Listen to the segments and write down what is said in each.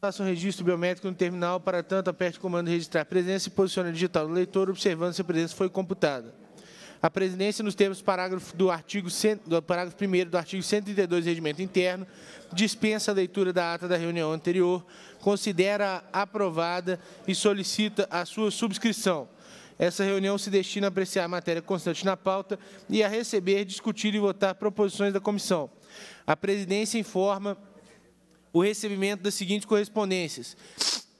Faça um registro biométrico no terminal, para tanto aperte o comando registrar presença e posiciona digital do leitor, observando se a presença foi computada. A presidência, nos termos parágrafo do artigo do parágrafo 1 do artigo 132 do Regimento Interno, dispensa a leitura da ata da reunião anterior, considera aprovada e solicita a sua subscrição. Essa reunião se destina a apreciar a matéria constante na pauta e a receber, discutir e votar proposições da comissão. A presidência informa o recebimento das seguintes correspondências: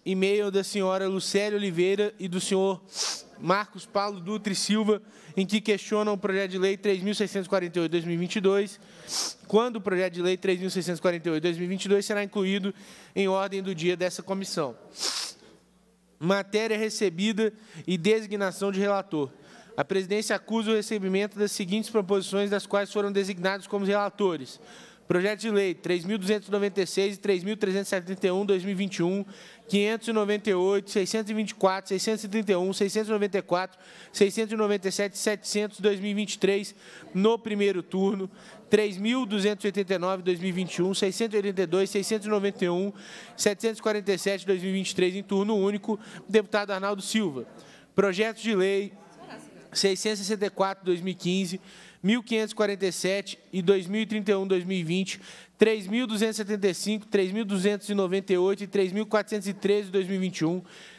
e-mail da senhora Lucélia Oliveira e do senhor Marcos Paulo Dutra Silva, em que questionam o projeto de lei 3648-2022, quando o projeto de lei 3648-2022 será incluído em ordem do dia dessa comissão. Matéria recebida e designação de relator. A presidência acusa o recebimento das seguintes proposições, das quais foram designados como relatores: Projeto de Lei 3.296 e 3.371, 2021, 598, 624, 631, 694, 697, 700, 2023, no primeiro turno, 3.289, 2021, 682, 691, 747, 2023, em turno único, deputado Arnaldo Silva. Projeto de Lei 664, 2015, 1.547 e 2031, 2020, 3.275, 3.298 e 3.413 de 2021.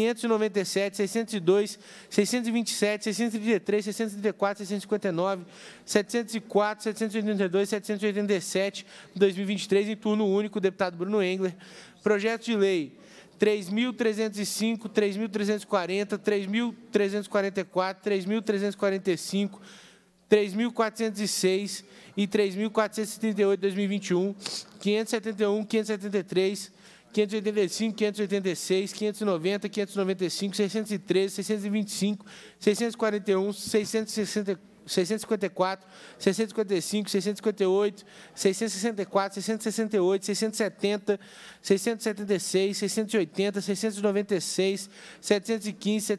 597, 602, 627, 633, 634, 659, 704, 782, 787, 2023, em turno único, deputado Bruno Engler. Projeto de lei 3.305, 3.340, 3.344, 3.345, 3.406 e 3.438 2021, 571, 573, 585, 586, 590, 595, 613, 625, 641, 654, 655, 658, 664, 668, 670, 676, 680, 696, 715, 727,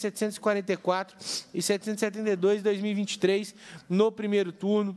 744 e 772 2023 no primeiro turno.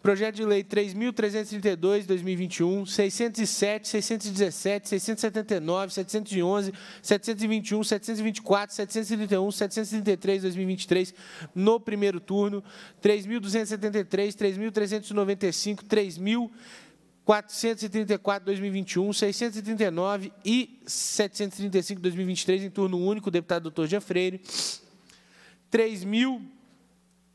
Projeto de Lei 3.332, 2021, 607, 617, 679, 711, 721, 724, 731, 733, 2023, no primeiro turno, 3.273, 3.395, 3434 2021, 639 e 735 2023 em turno único, deputado doutor Jean 3.000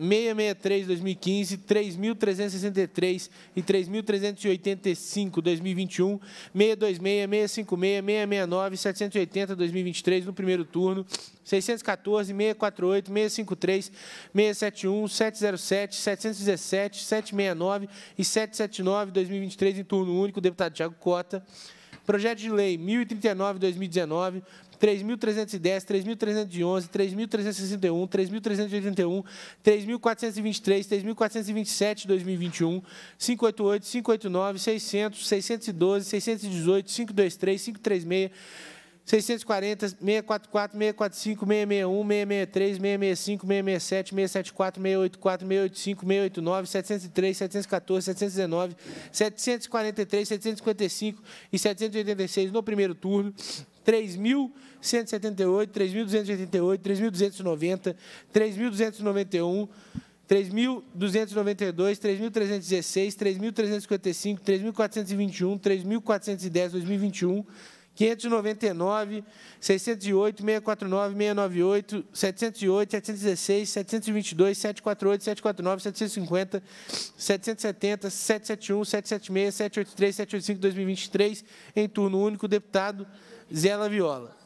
663 2015, 3.363 e 3.385 2021, 626, 656, 669, 780 2023 no primeiro turno, 614, 648, 653, 671, 707, 717, 769 e 779 2023 em turno único, deputado Tiago Cota. Projeto de Lei 1039-2019, 3.310, 3.311, 3.361, 3.381, 3.423, 3.427 2021, 588, 589, 600, 612, 618, 523, 536, 640, 644, 645, 661, 663, 665, 667, 674, 684, 685, 689, 703, 714, 719, 743, 755 e 786 no primeiro turno. 3.000 178, 3.288, 3.290, 3.291, 3.292, 3.316, 3.355, 3.421, 3.410, 2021, 599, 608, 649, 698, 708, 716, 722, 748, 749, 750, 770, 771, 776, 783, 785, 2023, em turno único, deputado Zé Laviola.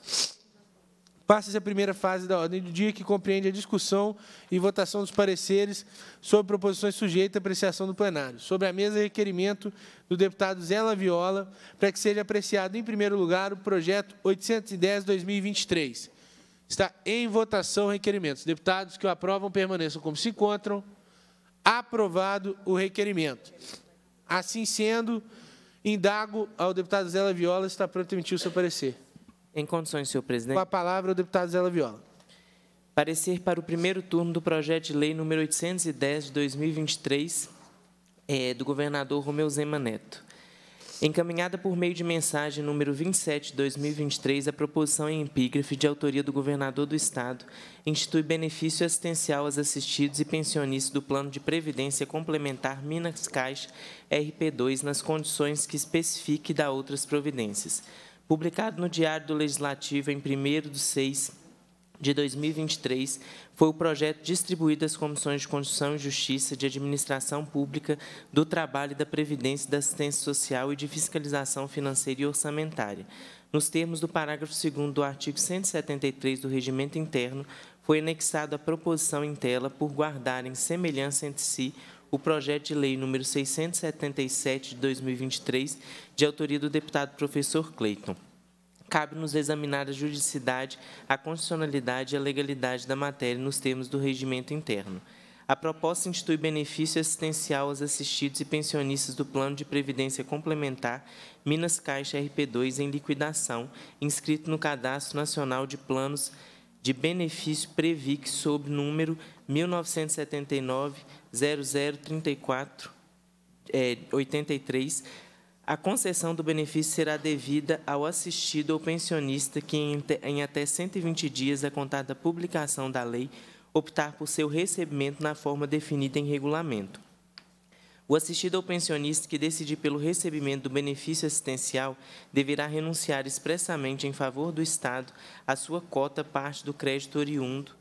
Passa-se a primeira fase da ordem do dia, que compreende a discussão e votação dos pareceres sobre proposições sujeitas à apreciação do plenário. Sobre a mesa, requerimento do deputado Zé Laviola para que seja apreciado, em primeiro lugar, o projeto 810-2023. Está em votação o requerimento. Os deputados que o aprovam permaneçam como se encontram. Aprovado o requerimento. Assim sendo, Indago ao deputado Zé Viola se está pronto a emitir o seu parecer. Em condições, senhor presidente. Com a palavra o deputado Zé Viola. Parecer para o primeiro turno do projeto de lei número 810 de 2023 é, eh, do governador Romeu Zema Neto. Encaminhada por meio de mensagem número 27/2023, a proposição em epígrafe de autoria do governador do estado institui benefício assistencial aos assistidos e pensionistas do Plano de Previdência Complementar Minas Caixa RP2 nas condições que especifique e dá outras providências. Publicado no Diário do Legislativo em 1 de 6 de 2023 foi o projeto distribuído às comissões de Constituição e Justiça, de Administração Pública, do Trabalho e da Previdência, da Assistência Social e de Fiscalização Financeira e Orçamentária. Nos termos do parágrafo 2 do artigo 173 do Regimento Interno, foi anexado à proposição em tela por guardar em semelhança entre si o projeto de lei número 677 de 2023, de autoria do deputado professor Cleiton cabe-nos examinar a juridicidade, a constitucionalidade e a legalidade da matéria nos termos do regimento interno. A proposta institui benefício assistencial aos assistidos e pensionistas do Plano de Previdência Complementar Minas Caixa RP2 em liquidação, inscrito no Cadastro Nacional de Planos de Benefício Previc sob número 1979 0034 83 a concessão do benefício será devida ao assistido ou pensionista que, em até 120 dias a contar da publicação da lei, optar por seu recebimento na forma definida em regulamento. O assistido ou pensionista que decidir pelo recebimento do benefício assistencial deverá renunciar expressamente em favor do Estado a sua cota parte do crédito oriundo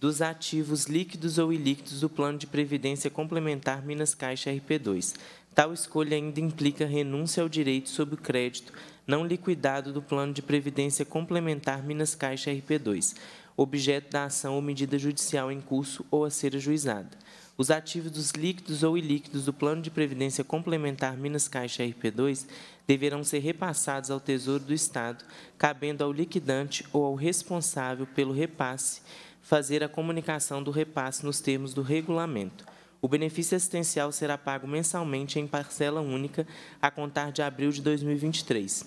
dos ativos líquidos ou ilíquidos do Plano de Previdência Complementar Minas Caixa RP2, Tal escolha ainda implica renúncia ao direito sobre o crédito não liquidado do Plano de Previdência Complementar Minas Caixa RP2, objeto da ação ou medida judicial em curso ou a ser ajuizada. Os ativos líquidos ou ilíquidos do Plano de Previdência Complementar Minas Caixa RP2 deverão ser repassados ao Tesouro do Estado, cabendo ao liquidante ou ao responsável pelo repasse fazer a comunicação do repasse nos termos do regulamento. O benefício assistencial será pago mensalmente em parcela única a contar de abril de 2023,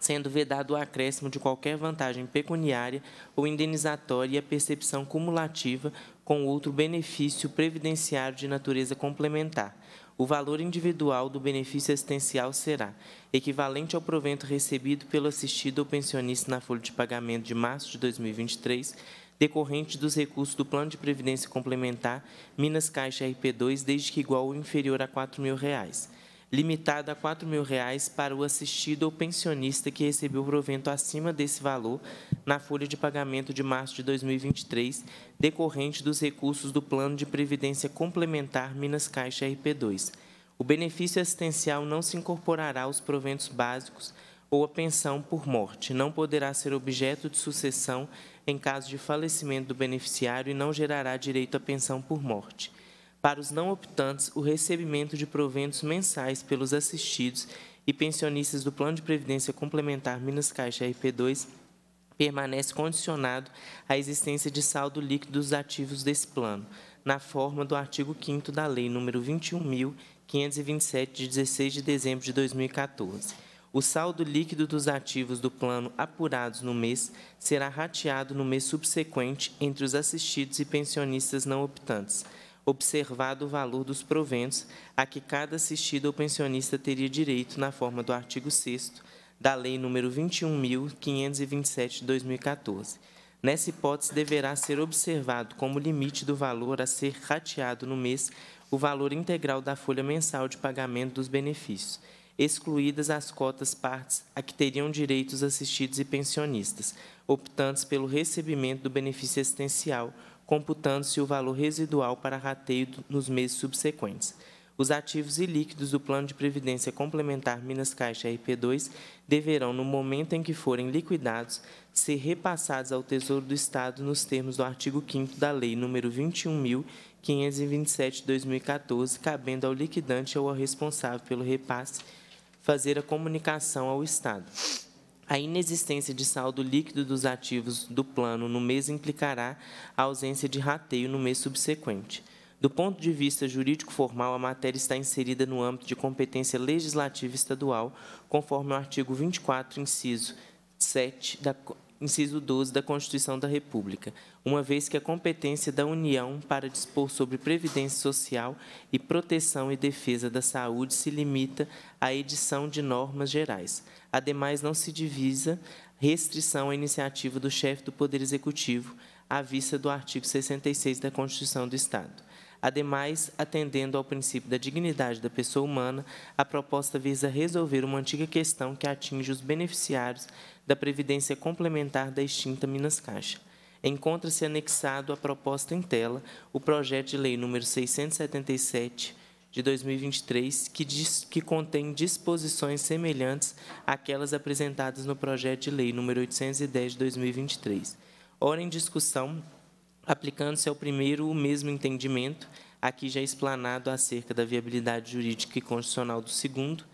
sendo vedado o acréscimo de qualquer vantagem pecuniária ou indenizatória e a percepção cumulativa com outro benefício previdenciário de natureza complementar. O valor individual do benefício assistencial será equivalente ao provento recebido pelo assistido ou pensionista na folha de pagamento de março de 2023 decorrente dos recursos do Plano de Previdência Complementar Minas Caixa RP2, desde que igual ou inferior a R$ reais, limitado a R$ reais para o assistido ou pensionista que recebeu provento acima desse valor na folha de pagamento de março de 2023, decorrente dos recursos do Plano de Previdência Complementar Minas Caixa RP2. O benefício assistencial não se incorporará aos proventos básicos ou a pensão por morte, não poderá ser objeto de sucessão em caso de falecimento do beneficiário e não gerará direito à pensão por morte. Para os não optantes, o recebimento de proventos mensais pelos assistidos e pensionistas do Plano de Previdência Complementar Minas Caixa RP2 permanece condicionado à existência de saldo líquido dos ativos desse plano, na forma do artigo 5 da Lei nº 21.527, de 16 de dezembro de 2014. O saldo líquido dos ativos do plano apurados no mês será rateado no mês subsequente entre os assistidos e pensionistas não optantes, observado o valor dos proventos a que cada assistido ou pensionista teria direito na forma do artigo 6 da Lei nº 21.527, de 2014. Nessa hipótese, deverá ser observado como limite do valor a ser rateado no mês o valor integral da folha mensal de pagamento dos benefícios, excluídas as cotas partes a que teriam direitos assistidos e pensionistas, optantes pelo recebimento do benefício assistencial, computando-se o valor residual para rateio nos meses subsequentes. Os ativos e líquidos do Plano de Previdência Complementar Minas Caixa RP2 deverão, no momento em que forem liquidados, ser repassados ao Tesouro do Estado nos termos do artigo 5 da Lei nº 21.527 de 2014, cabendo ao liquidante ou ao responsável pelo repasse fazer a comunicação ao Estado. A inexistência de saldo líquido dos ativos do plano no mês implicará a ausência de rateio no mês subsequente. Do ponto de vista jurídico-formal, a matéria está inserida no âmbito de competência legislativa estadual, conforme o artigo 24, inciso 7 da inciso 12 da Constituição da República, uma vez que a competência da União para dispor sobre previdência social e proteção e defesa da saúde se limita à edição de normas gerais. Ademais, não se divisa restrição à iniciativa do chefe do Poder Executivo, à vista do artigo 66 da Constituição do Estado. Ademais, atendendo ao princípio da dignidade da pessoa humana, a proposta visa resolver uma antiga questão que atinge os beneficiários da Previdência Complementar da extinta Minas Caixa. Encontra-se anexado à proposta em tela o projeto de lei número 677 de 2023, que, diz, que contém disposições semelhantes àquelas apresentadas no projeto de lei número 810 de 2023. Ora em discussão, aplicando-se ao é primeiro o mesmo entendimento, aqui já é explanado acerca da viabilidade jurídica e constitucional do segundo.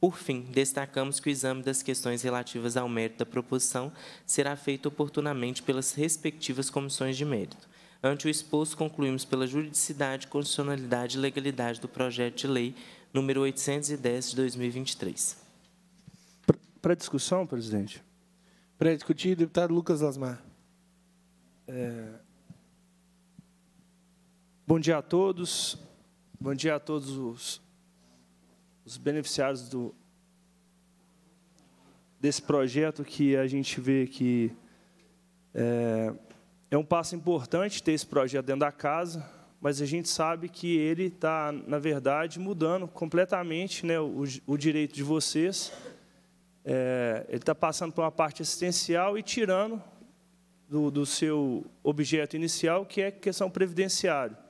Por fim, destacamos que o exame das questões relativas ao mérito da proposição será feito oportunamente pelas respectivas comissões de mérito. Ante o exposto, concluímos pela juridicidade, constitucionalidade e legalidade do projeto de lei número 810 de 2023. Para discussão, presidente? Para discutir, deputado Lucas Lasmar. É... Bom dia a todos. Bom dia a todos os, os, beneficiários do, desse projeto que a gente vê que é, é, um passo importante ter esse projeto dentro da casa, mas a gente sabe que ele está, na verdade, mudando completamente né, o, o direito de vocês. É, ele está passando por uma parte assistencial e tirando do, do seu objeto inicial, que é questão previdenciária.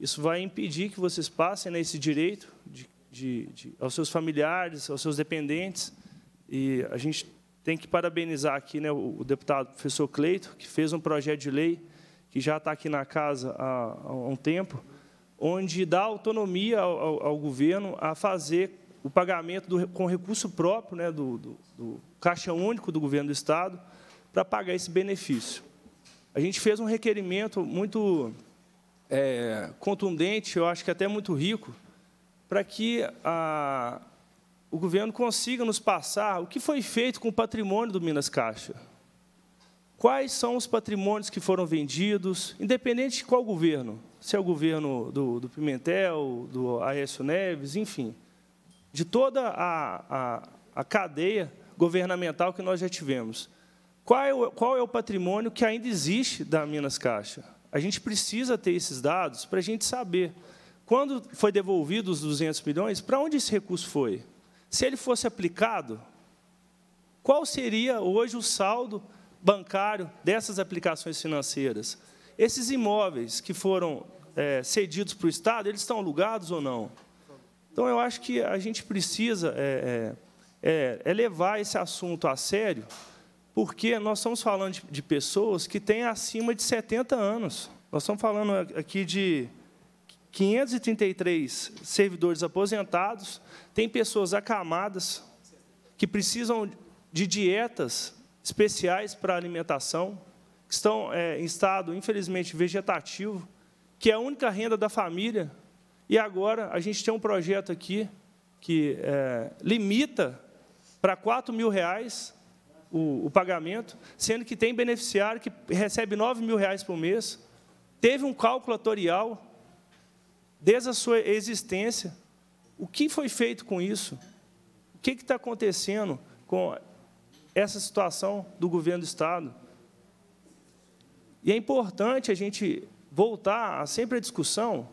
Isso vai impedir que vocês passem né, esse direito de, de, de, aos seus familiares, aos seus dependentes. E a gente tem que parabenizar aqui né, o, o deputado professor Cleito, que fez um projeto de lei que já está aqui na casa há, há um tempo, onde dá autonomia ao, ao, ao, governo a fazer o pagamento do, com recurso próprio né, do, do, do Caixa Único do Governo do Estado para pagar esse benefício. A gente fez um requerimento muito é, contundente, eu acho que até muito rico, para que a, o governo consiga nos passar o que foi feito com o patrimônio do Minas Caixa. Quais são os patrimônios que foram vendidos, independente de qual governo, se é o governo do, do Pimentel, do Aécio Neves, enfim, de toda a, a, a cadeia governamental que nós já tivemos. Qual é, o, qual é o patrimônio que ainda existe da Minas Caixa? A gente precisa ter esses dados para a gente saber quando foi devolvido os 200 milhões, para onde esse recurso foi? Se ele fosse aplicado, qual seria hoje o saldo bancário dessas aplicações financeiras? Esses imóveis que foram é, cedidos para o Estado, eles estão alugados ou não? Então, eu acho que a gente precisa é, é, é, é levar esse assunto a sério porque nós estamos falando de, de pessoas que têm acima de 70 anos. Nós estamos falando aqui de 533 servidores aposentados, tem pessoas acamadas que precisam de dietas especiais para alimentação, que estão é, em estado, infelizmente, vegetativo, que é a única renda da família. E agora a gente tem um projeto aqui que é, limita para 4 mil reais o, o pagamento, sendo que tem beneficiário que recebe R$ 9 mil reais por mês, teve um cálculo atorial desde a sua existência. O que foi feito com isso? O que está acontecendo com essa situação do governo do Estado? E é importante a gente voltar sempre à discussão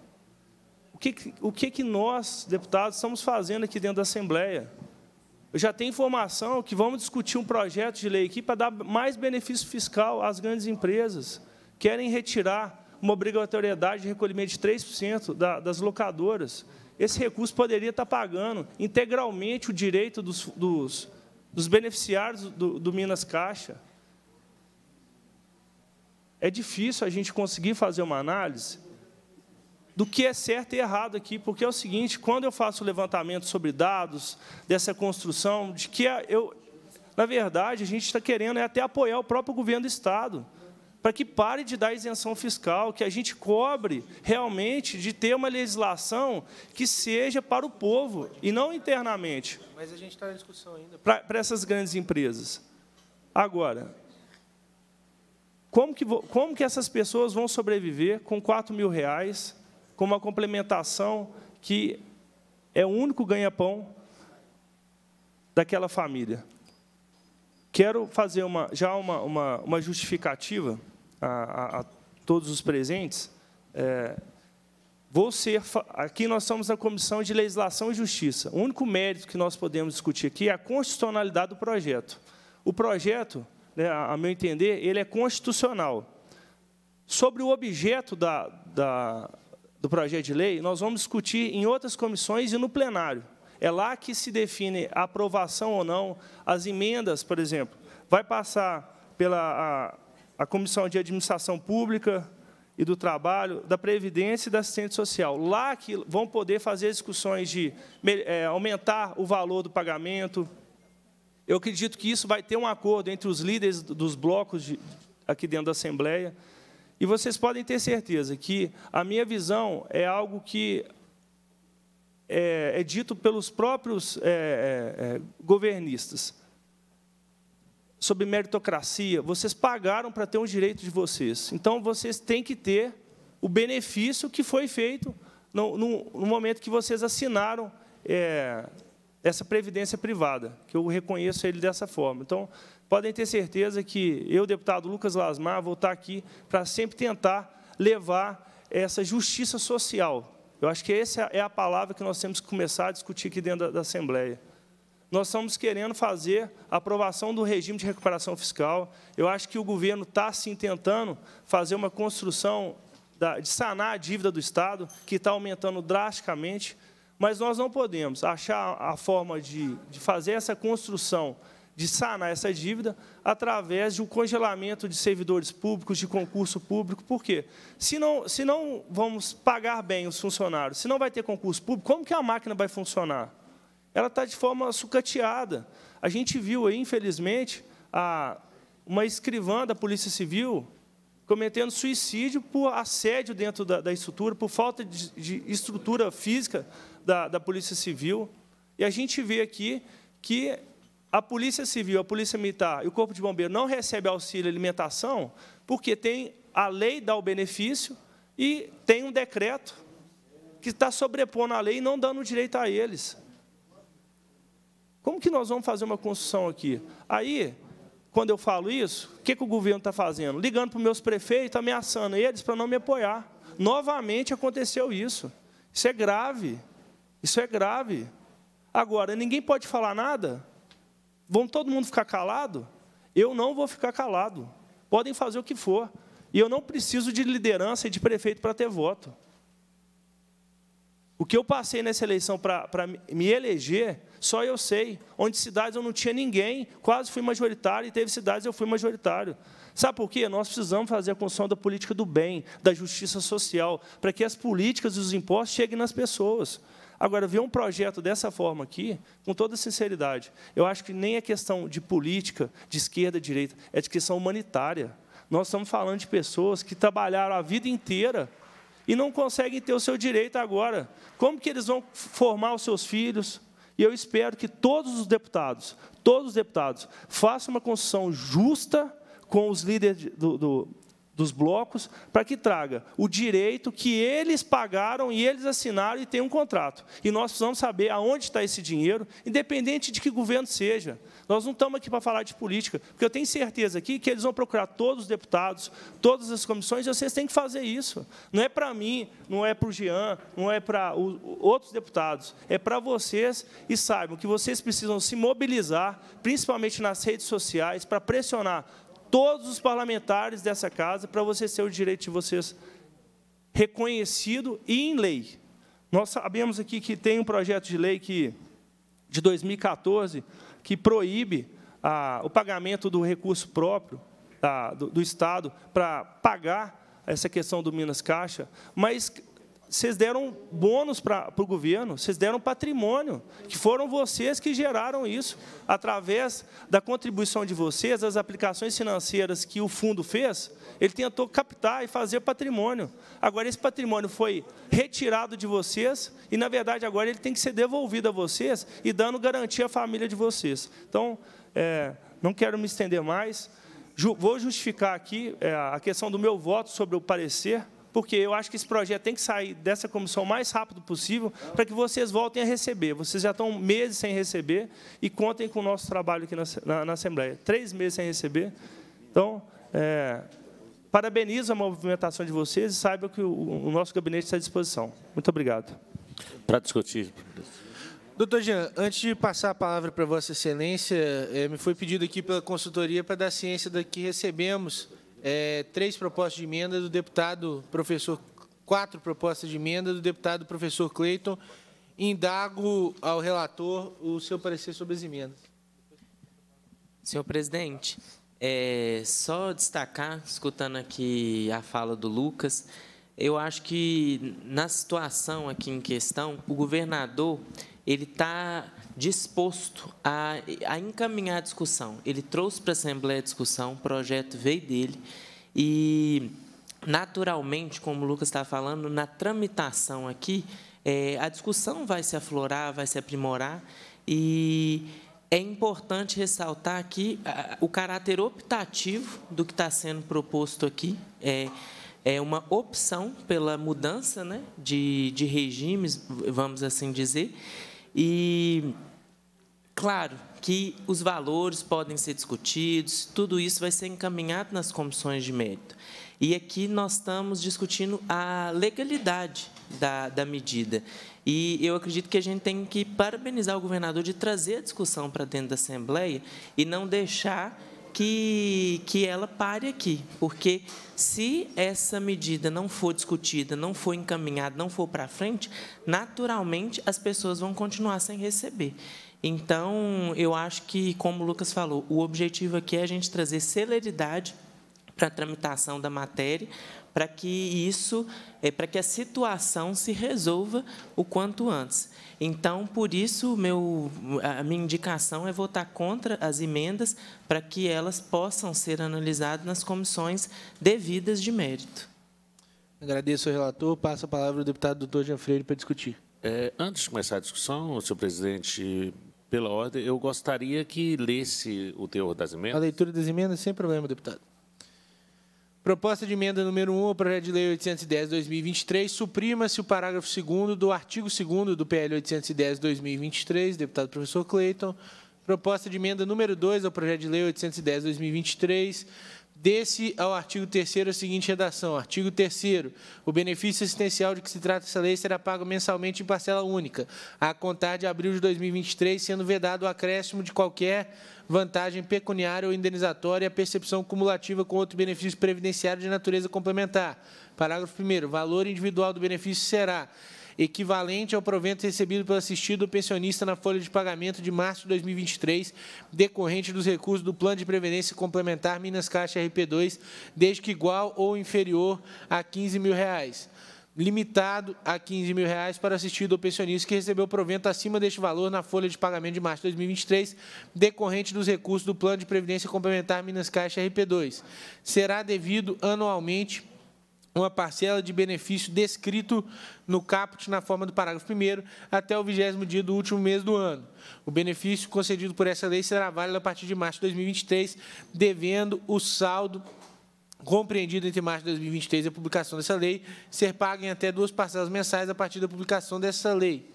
o que, o que nós, deputados, estamos fazendo aqui dentro da Assembleia eu já tenho informação que vamos discutir um projeto de lei aqui para dar mais benefício fiscal às grandes empresas. Querem retirar uma obrigatoriedade de recolhimento de 3% das locadoras. Esse recurso poderia estar pagando integralmente o direito dos, dos, dos beneficiários do, do Minas Caixa. É difícil a gente conseguir fazer uma análise do que é certo e errado aqui, porque é o seguinte: quando eu faço o levantamento sobre dados dessa construção, de que é, eu, na verdade, a gente está querendo é até apoiar o próprio governo do Estado, para que pare de dar isenção fiscal, que a gente cobre realmente de ter uma legislação que seja para o povo e não internamente. Mas a gente está em discussão ainda. Para, para essas grandes empresas. Agora, como que, como que essas pessoas vão sobreviver com 4 mil reais com uma complementação que é o único ganha-pão daquela família. Quero fazer uma, já uma, uma, uma justificativa a, a, a, todos os presentes. É, vou ser aqui nós estamos na comissão de legislação e justiça. O único mérito que nós podemos discutir aqui é a constitucionalidade do projeto. O projeto, né, a meu entender, ele é constitucional. Sobre o objeto da, da, do projeto de lei, nós vamos discutir em outras comissões e no plenário. É lá que se define a aprovação ou não, as emendas, por exemplo. Vai passar pela a, a Comissão de Administração Pública e do Trabalho, da Previdência e da Assistência Social. Lá que vão poder fazer discussões de é, aumentar o valor do pagamento. Eu acredito que isso vai ter um acordo entre os líderes dos blocos de, aqui dentro da Assembleia, e vocês podem ter certeza que a minha visão é algo que é, é dito pelos próprios é, é, é, governistas. Sobre meritocracia, vocês pagaram para ter um direito de vocês. Então, vocês têm que ter o benefício que foi feito no, no, no momento que vocês assinaram é, essa previdência privada, que eu reconheço ele dessa forma. Então, podem ter certeza que eu, deputado Lucas Lasmar, vou estar aqui para sempre tentar levar essa justiça social. Eu acho que essa é a palavra que nós temos que começar a discutir aqui dentro da, Assembleia. Nós estamos querendo fazer a aprovação do regime de recuperação fiscal. Eu acho que o governo está, sim, tentando fazer uma construção da, de sanar a dívida do Estado, que está aumentando drasticamente, mas nós não podemos achar a forma de, de fazer essa construção de sanar essa dívida através de um congelamento de servidores públicos, de concurso público. Por quê? Se não, se não vamos pagar bem os funcionários, se não vai ter concurso público, como que a máquina vai funcionar? Ela está de forma sucateada. A gente viu aí, infelizmente, a, uma escrivã da Polícia Civil cometendo suicídio por assédio dentro da, da estrutura, por falta de, de estrutura física da, da Polícia Civil. E a gente vê aqui que a Polícia Civil, a Polícia Militar e o Corpo de Bombeiro não recebem auxílio alimentação porque tem a lei dá o benefício e tem um decreto que está sobrepondo a lei e não dando direito a eles. Como que nós vamos fazer uma construção aqui? Aí, quando eu falo isso, o que, que o governo está fazendo? Ligando para os meus prefeitos, ameaçando eles para não me apoiar. Novamente aconteceu isso. Isso é grave. Isso é grave. Agora, ninguém pode falar nada Vamos todo mundo ficar calado? Eu não vou ficar calado. Podem fazer o que for. E eu não preciso de liderança e de prefeito para ter voto. O que eu passei nessa eleição para me eleger, só eu sei. Onde cidades eu não tinha ninguém, quase fui majoritário, e teve cidades eu fui majoritário. Sabe por quê? Nós precisamos fazer a construção da política do bem, da justiça social, para que as políticas e os impostos cheguem nas pessoas. Agora, ver um projeto dessa forma aqui, com toda sinceridade, eu acho que nem é questão de política, de esquerda, de direita, é de questão humanitária. Nós estamos falando de pessoas que trabalharam a vida inteira e não conseguem ter o seu direito agora. Como que eles vão formar os seus filhos? E eu espero que todos os deputados, todos os deputados, façam uma construção justa com os líderes do, do, dos blocos para que traga o direito que eles pagaram e eles assinaram e tem um contrato. E nós precisamos saber aonde está esse dinheiro, independente de que governo seja. Nós não estamos aqui para falar de política, porque eu tenho certeza aqui que eles vão procurar todos os deputados, todas as comissões, e vocês têm que fazer isso. Não é para mim, não é para o Jean, não é para outros deputados, é para vocês e saibam que vocês precisam se mobilizar, principalmente nas redes sociais, para pressionar todos os parlamentares dessa casa para você ser o direito de vocês reconhecido e em lei. Nós sabemos aqui que tem um projeto de lei que, de 2014 que proíbe ah, o pagamento do recurso próprio ah, do, do Estado para pagar essa questão do Minas Caixa, mas vocês deram bônus para o governo, vocês deram patrimônio, que foram vocês que geraram isso, através da contribuição de vocês, das aplicações financeiras que o fundo fez, ele tentou captar e fazer patrimônio. Agora, esse patrimônio foi retirado de vocês e, na verdade, agora ele tem que ser devolvido a vocês e dando garantia à família de vocês. Então, é, não quero me estender mais, vou justificar aqui é, a questão do meu voto sobre o parecer, porque eu acho que esse projeto tem que sair dessa comissão o mais rápido possível para que vocês voltem a receber. Vocês já estão meses sem receber e contem com o nosso trabalho aqui na, na, na Assembleia. Três meses sem receber. Então, é, parabenizo a movimentação de vocês e saiba que o, o nosso gabinete está à disposição. Muito obrigado. Para discutir. Doutor Jean, antes de passar a palavra para Vossa Excelência, é, me foi pedido aqui pela consultoria para dar ciência da que recebemos é, três propostas de emenda do deputado professor, quatro propostas de emenda do deputado professor Cleiton. Indago ao relator o seu parecer sobre as emendas. Senhor presidente, é, só destacar, escutando aqui a fala do Lucas, eu acho que na situação aqui em questão, o governador ele está disposto a, a, encaminhar a discussão. Ele trouxe para a Assembleia a discussão, o projeto veio dele e, naturalmente, como o Lucas está falando, na tramitação aqui, é, a discussão vai se aflorar, vai se aprimorar e é importante ressaltar aqui o caráter optativo do que está sendo proposto aqui. É, é uma opção pela mudança né, de, de regimes, vamos assim dizer, e claro que os valores podem ser discutidos, tudo isso vai ser encaminhado nas comissões de mérito. E aqui nós estamos discutindo a legalidade da, da medida. E eu acredito que a gente tem que parabenizar o governador de trazer a discussão para dentro da Assembleia e não deixar que, que ela pare aqui, porque se essa medida não for discutida, não for encaminhada, não for para frente, naturalmente as pessoas vão continuar sem receber. Então, eu acho que, como o Lucas falou, o objetivo aqui é a gente trazer celeridade para a tramitação da matéria, para que isso, é, para que a situação se resolva o quanto antes. Então, por isso, meu, a minha indicação é votar contra as emendas para que elas possam ser analisadas nas comissões devidas de mérito. Agradeço ao relator. Passo a palavra ao deputado doutor Jean Freire para discutir. É, antes de começar a discussão, senhor presidente, pela ordem, eu gostaria que lesse o teor das emendas. A leitura das emendas sem problema, deputado. Proposta de emenda número 1 ao projeto de lei 810/2023, suprima-se o parágrafo 2 do artigo 2 do PL 810/2023, deputado professor Cleiton. Proposta de emenda número 2 ao projeto de lei 810/2023, desse ao artigo 3 é a seguinte redação. Artigo 3 O benefício assistencial de que se trata essa lei será pago mensalmente em parcela única, a contar de abril de 2023, sendo vedado o acréscimo de qualquer vantagem pecuniária ou indenizatória e a percepção cumulativa com outro benefício previdenciário de natureza complementar. Parágrafo 1 valor individual do benefício será equivalente ao provento recebido pelo assistido pensionista na folha de pagamento de março de 2023, decorrente dos recursos do Plano de Previdência Complementar Minas Caixa RP2, desde que igual ou inferior a R$ 15 mil. Reais limitado a R$ 15 mil reais para assistido ou pensionista que recebeu provento acima deste valor na folha de pagamento de março de 2023, decorrente dos recursos do Plano de Previdência Complementar Minas Caixa RP2. Será devido anualmente uma parcela de benefício descrito no caput na forma do parágrafo 1 até o vigésimo dia do último mês do ano. O benefício concedido por essa lei será válido a partir de março de 2023, devendo o saldo compreendido entre março de 2023 e a publicação dessa lei ser pago em até duas parcelas mensais a partir da publicação dessa lei.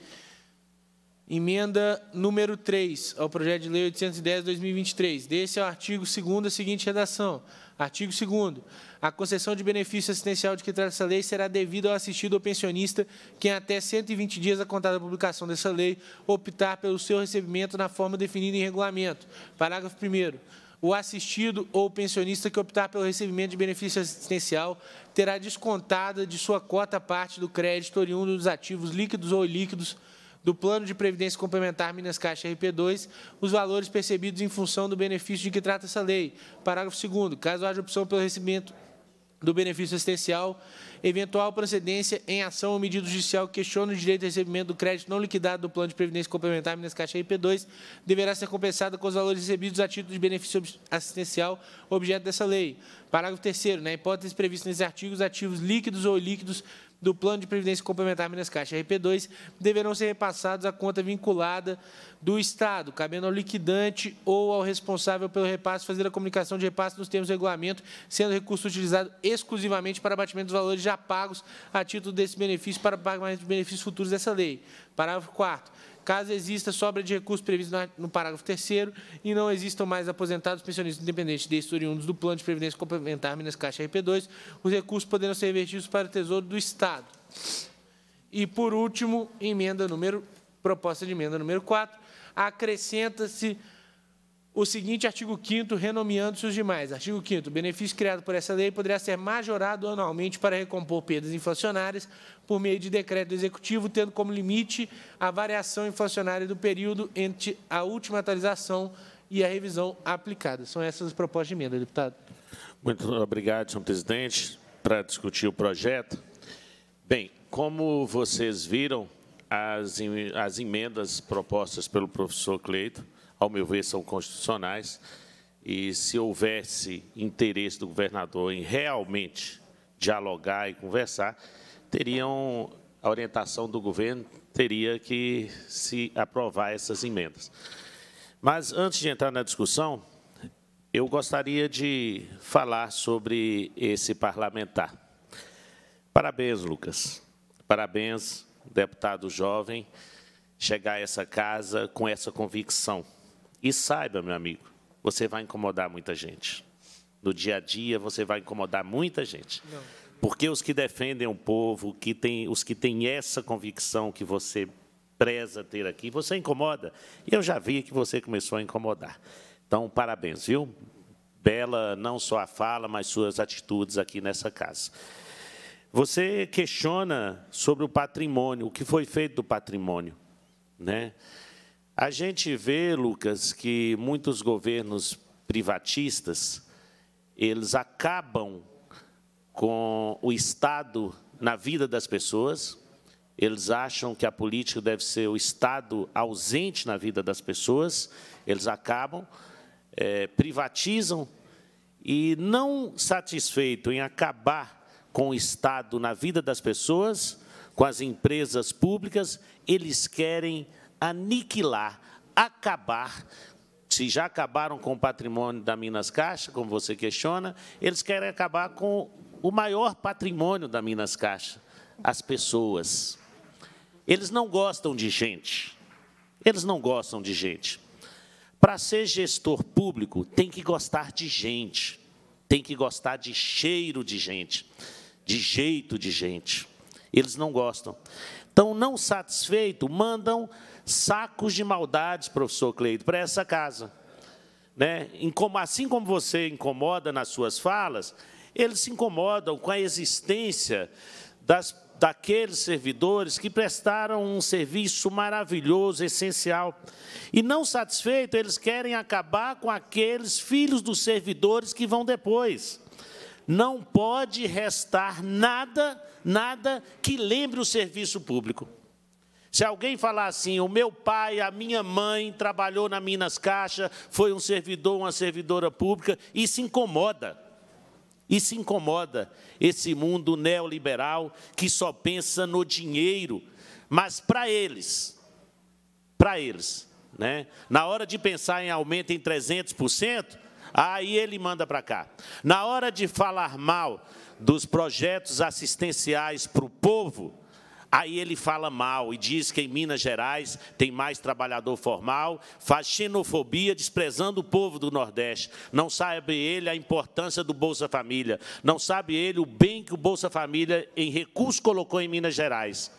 Emenda número 3 ao projeto de lei 810 de 2023. Desse é o artigo 2 seguinte redação. Artigo 2 A concessão de benefício assistencial de que trata essa lei será devida ao assistido ou pensionista que em até 120 dias a contar da publicação dessa lei optar pelo seu recebimento na forma definida em regulamento. Parágrafo 1 o assistido ou pensionista que optar pelo recebimento de benefício assistencial terá descontada de sua cota parte do crédito oriundo dos ativos líquidos ou ilíquidos do Plano de Previdência Complementar Minas Caixa RP2 os valores percebidos em função do benefício de que trata essa lei. Parágrafo 2 Caso haja opção pelo recebimento do benefício assistencial, eventual procedência em ação ou medida judicial que questiona o direito de recebimento do crédito não liquidado do Plano de Previdência Complementar Minas Caixa rp 2 deverá ser compensada com os valores recebidos a título de benefício assistencial objeto dessa lei. Parágrafo 3 Na hipótese prevista nesses artigos, ativos líquidos ou ilíquidos do Plano de Previdência Complementar Minas Caixa RP2 deverão ser repassados à conta vinculada do Estado, cabendo ao liquidante ou ao responsável pelo repasse fazer a comunicação de repasse nos termos do regulamento, sendo recurso utilizado exclusivamente para abatimento dos valores já pagos a título desse benefício para pagamento de benefícios futuros dessa lei. Parágrafo 4 caso exista sobra de recursos previsto no parágrafo 3 e não existam mais aposentados, pensionistas independentes destes oriundos do Plano de Previdência Complementar Minas Caixa RP2, os recursos poderão ser revertidos para o Tesouro do Estado. E, por último, emenda número, proposta de emenda número 4, acrescenta-se o seguinte artigo 5 renomeando-se os demais. Artigo 5 benefício criado por essa lei poderá ser majorado anualmente para recompor perdas inflacionárias por meio de decreto Executivo, tendo como limite a variação inflacionária do período entre a última atualização e a revisão aplicada. São essas as propostas de emenda, deputado. Muito obrigado, senhor presidente, para discutir o projeto. Bem, como vocês viram, as, as emendas propostas pelo professor Cleito, ao meu ver, são constitucionais. E se houvesse interesse do governador em realmente dialogar e conversar, teriam a orientação do governo teria que se aprovar essas emendas. Mas antes de entrar na discussão, eu gostaria de falar sobre esse parlamentar. Parabéns, Lucas. Parabéns, deputado jovem, chegar a essa casa com essa convicção e saiba, meu amigo, você vai incomodar muita gente. No dia a dia, você vai incomodar muita gente. Não. Porque os que defendem o povo, que tem, os que têm essa convicção que você preza ter aqui, você incomoda. E eu já vi que você começou a incomodar. Então, parabéns, viu? Bela, não só a fala, mas suas atitudes aqui nessa casa. Você questiona sobre o patrimônio, o que foi feito do patrimônio. Né? A gente vê, Lucas, que muitos governos privatistas, eles acabam com o Estado na vida das pessoas, eles acham que a política deve ser o Estado ausente na vida das pessoas, eles acabam, é, privatizam e, não satisfeito em acabar com o Estado na vida das pessoas, com as empresas públicas, eles querem aniquilar, acabar. Se já acabaram com o patrimônio da Minas Caixa, como você questiona, eles querem acabar com o maior patrimônio da Minas Caixa, as pessoas. Eles não gostam de gente. Eles não gostam de gente. Para ser gestor público, tem que gostar de gente, tem que gostar de cheiro de gente, de jeito de gente. Eles não gostam. Então, não satisfeito, mandam sacos de maldades, professor Cleito, para essa casa. Né? Assim como você incomoda nas suas falas, eles se incomodam com a existência das, daqueles servidores que prestaram um serviço maravilhoso, essencial. E, não satisfeito, eles querem acabar com aqueles filhos dos servidores que vão depois. Não pode restar nada, nada que lembre o serviço público. Se alguém falar assim, o meu pai, a minha mãe trabalhou na Minas Caixa, foi um servidor, uma servidora pública, e se incomoda. E se incomoda esse mundo neoliberal que só pensa no dinheiro. Mas para eles, para eles, né? na hora de pensar em aumento em 300%, aí ele manda para cá. Na hora de falar mal dos projetos assistenciais para o povo, Aí ele fala mal e diz que em Minas Gerais tem mais trabalhador formal, faz xenofobia desprezando o povo do Nordeste. Não sabe ele a importância do Bolsa Família, não sabe ele o bem que o Bolsa Família em recurso colocou em Minas Gerais.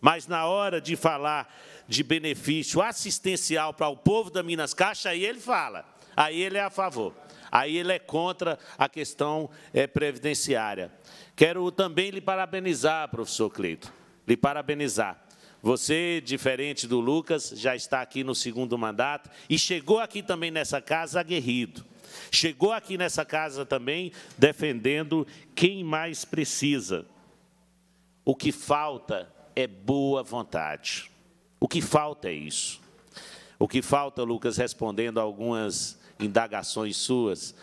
Mas na hora de falar de benefício assistencial para o povo da Minas Caixa, aí ele fala, aí ele é a favor, aí ele é contra a questão eh, previdenciária. Quero também lhe parabenizar, professor Cleito lhe parabenizar. Você, diferente do Lucas, já está aqui no segundo mandato e chegou aqui também nessa casa aguerrido. Chegou aqui nessa casa também defendendo quem mais precisa. O que falta é boa vontade. O que falta é isso. O que falta, Lucas, respondendo algumas indagações suas,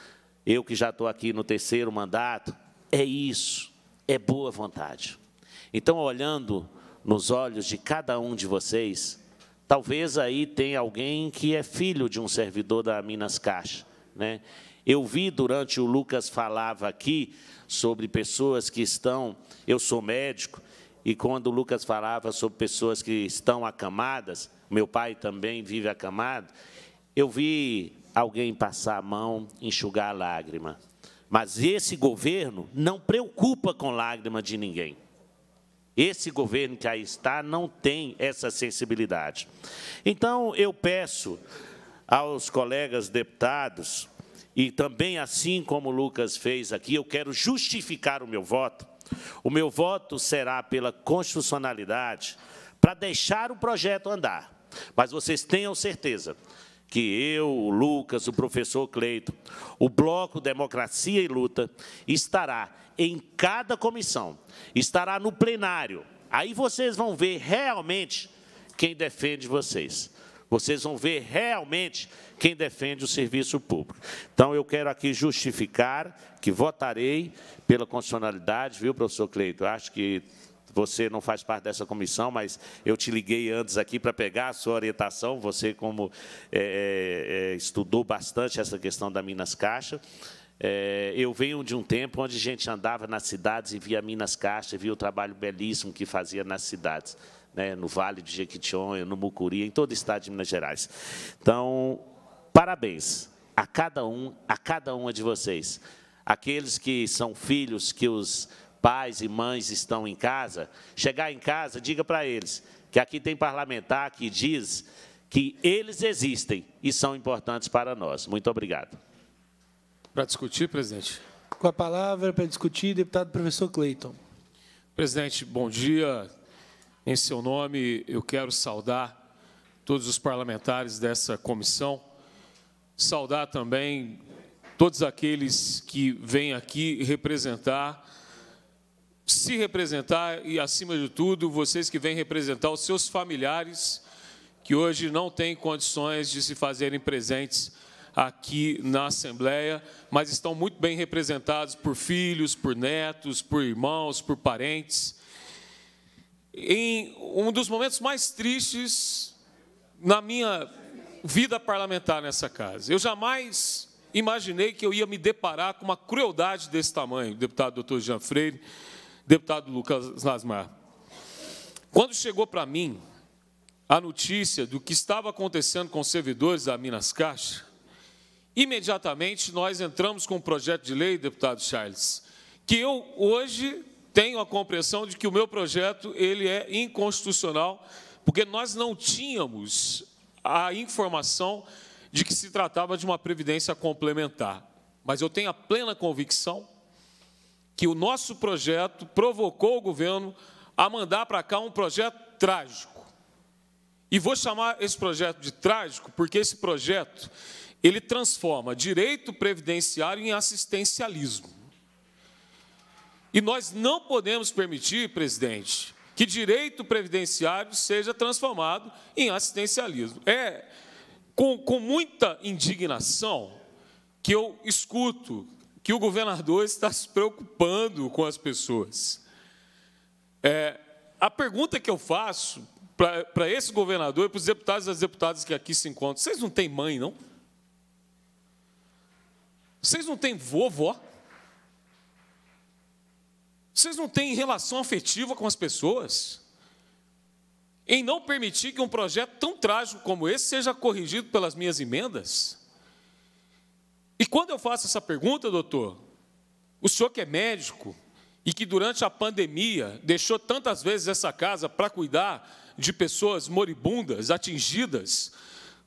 eu que já estou aqui no terceiro mandato, é isso, é boa vontade. Então, olhando nos olhos de cada um de vocês, talvez aí tenha alguém que é filho de um servidor da Minas Caixa. Né? Eu vi durante o Lucas falava aqui sobre pessoas que estão. Eu sou médico, e quando o Lucas falava sobre pessoas que estão acamadas, meu pai também vive acamado, eu vi alguém passar a mão, enxugar a lágrima. Mas esse governo não preocupa com lágrima de ninguém. Esse governo que aí está não tem essa sensibilidade. Então, eu peço aos colegas deputados, e também assim como o Lucas fez aqui, eu quero justificar o meu voto. O meu voto será pela constitucionalidade, para deixar o projeto andar. Mas vocês tenham certeza que eu, o Lucas, o professor Cleito, o Bloco Democracia e Luta estará em cada comissão, estará no plenário. Aí vocês vão ver realmente quem defende vocês. Vocês vão ver realmente quem defende o serviço público. Então, eu quero aqui justificar que votarei pela constitucionalidade, viu, professor Cleito? Acho que você não faz parte dessa comissão, mas eu te liguei antes aqui para pegar a sua orientação, você como é, é, estudou bastante essa questão da Minas Caixa. É, eu venho de um tempo onde a gente andava nas cidades e via Minas Caixa, via o trabalho belíssimo que fazia nas cidades, né, no Vale de Jequitinhonha, no Mucuri, em todo o estado de Minas Gerais. Então, parabéns a cada um, a cada uma de vocês. Aqueles que são filhos, que os pais e mães estão em casa, chegar em casa, diga para eles que aqui tem parlamentar que diz que eles existem e são importantes para nós. Muito obrigado. Para discutir, presidente. Com a palavra para discutir, deputado professor Cleiton. Presidente, bom dia. Em seu nome, eu quero saudar todos os parlamentares dessa comissão, saudar também todos aqueles que vêm aqui representar, se representar e, acima de tudo, vocês que vêm representar os seus familiares que hoje não têm condições de se fazerem presentes aqui na Assembleia, mas estão muito bem representados por filhos, por netos, por irmãos, por parentes. Em um dos momentos mais tristes na minha vida parlamentar nessa casa, eu jamais imaginei que eu ia me deparar com uma crueldade desse tamanho, deputado doutor Jean Freire, deputado Lucas Nasmar. Quando chegou para mim a notícia do que estava acontecendo com os servidores da Minas Caixa, imediatamente nós entramos com um projeto de lei, deputado Charles, que eu hoje tenho a compreensão de que o meu projeto ele é inconstitucional, porque nós não tínhamos a informação de que se tratava de uma previdência complementar. Mas eu tenho a plena convicção que o nosso projeto provocou o governo a mandar para cá um projeto trágico. E vou chamar esse projeto de trágico porque esse projeto ele transforma direito previdenciário em assistencialismo. E nós não podemos permitir, presidente, que direito previdenciário seja transformado em assistencialismo. É com, com muita indignação que eu escuto que o governador está se preocupando com as pessoas. É, a pergunta que eu faço para esse governador e para os deputados e as deputadas que aqui se encontram, vocês não têm mãe, não? Vocês não têm vovó? Vocês não têm relação afetiva com as pessoas? Em não permitir que um projeto tão trágico como esse seja corrigido pelas minhas emendas? E quando eu faço essa pergunta, doutor, o senhor que é médico e que durante a pandemia deixou tantas vezes essa casa para cuidar de pessoas moribundas, atingidas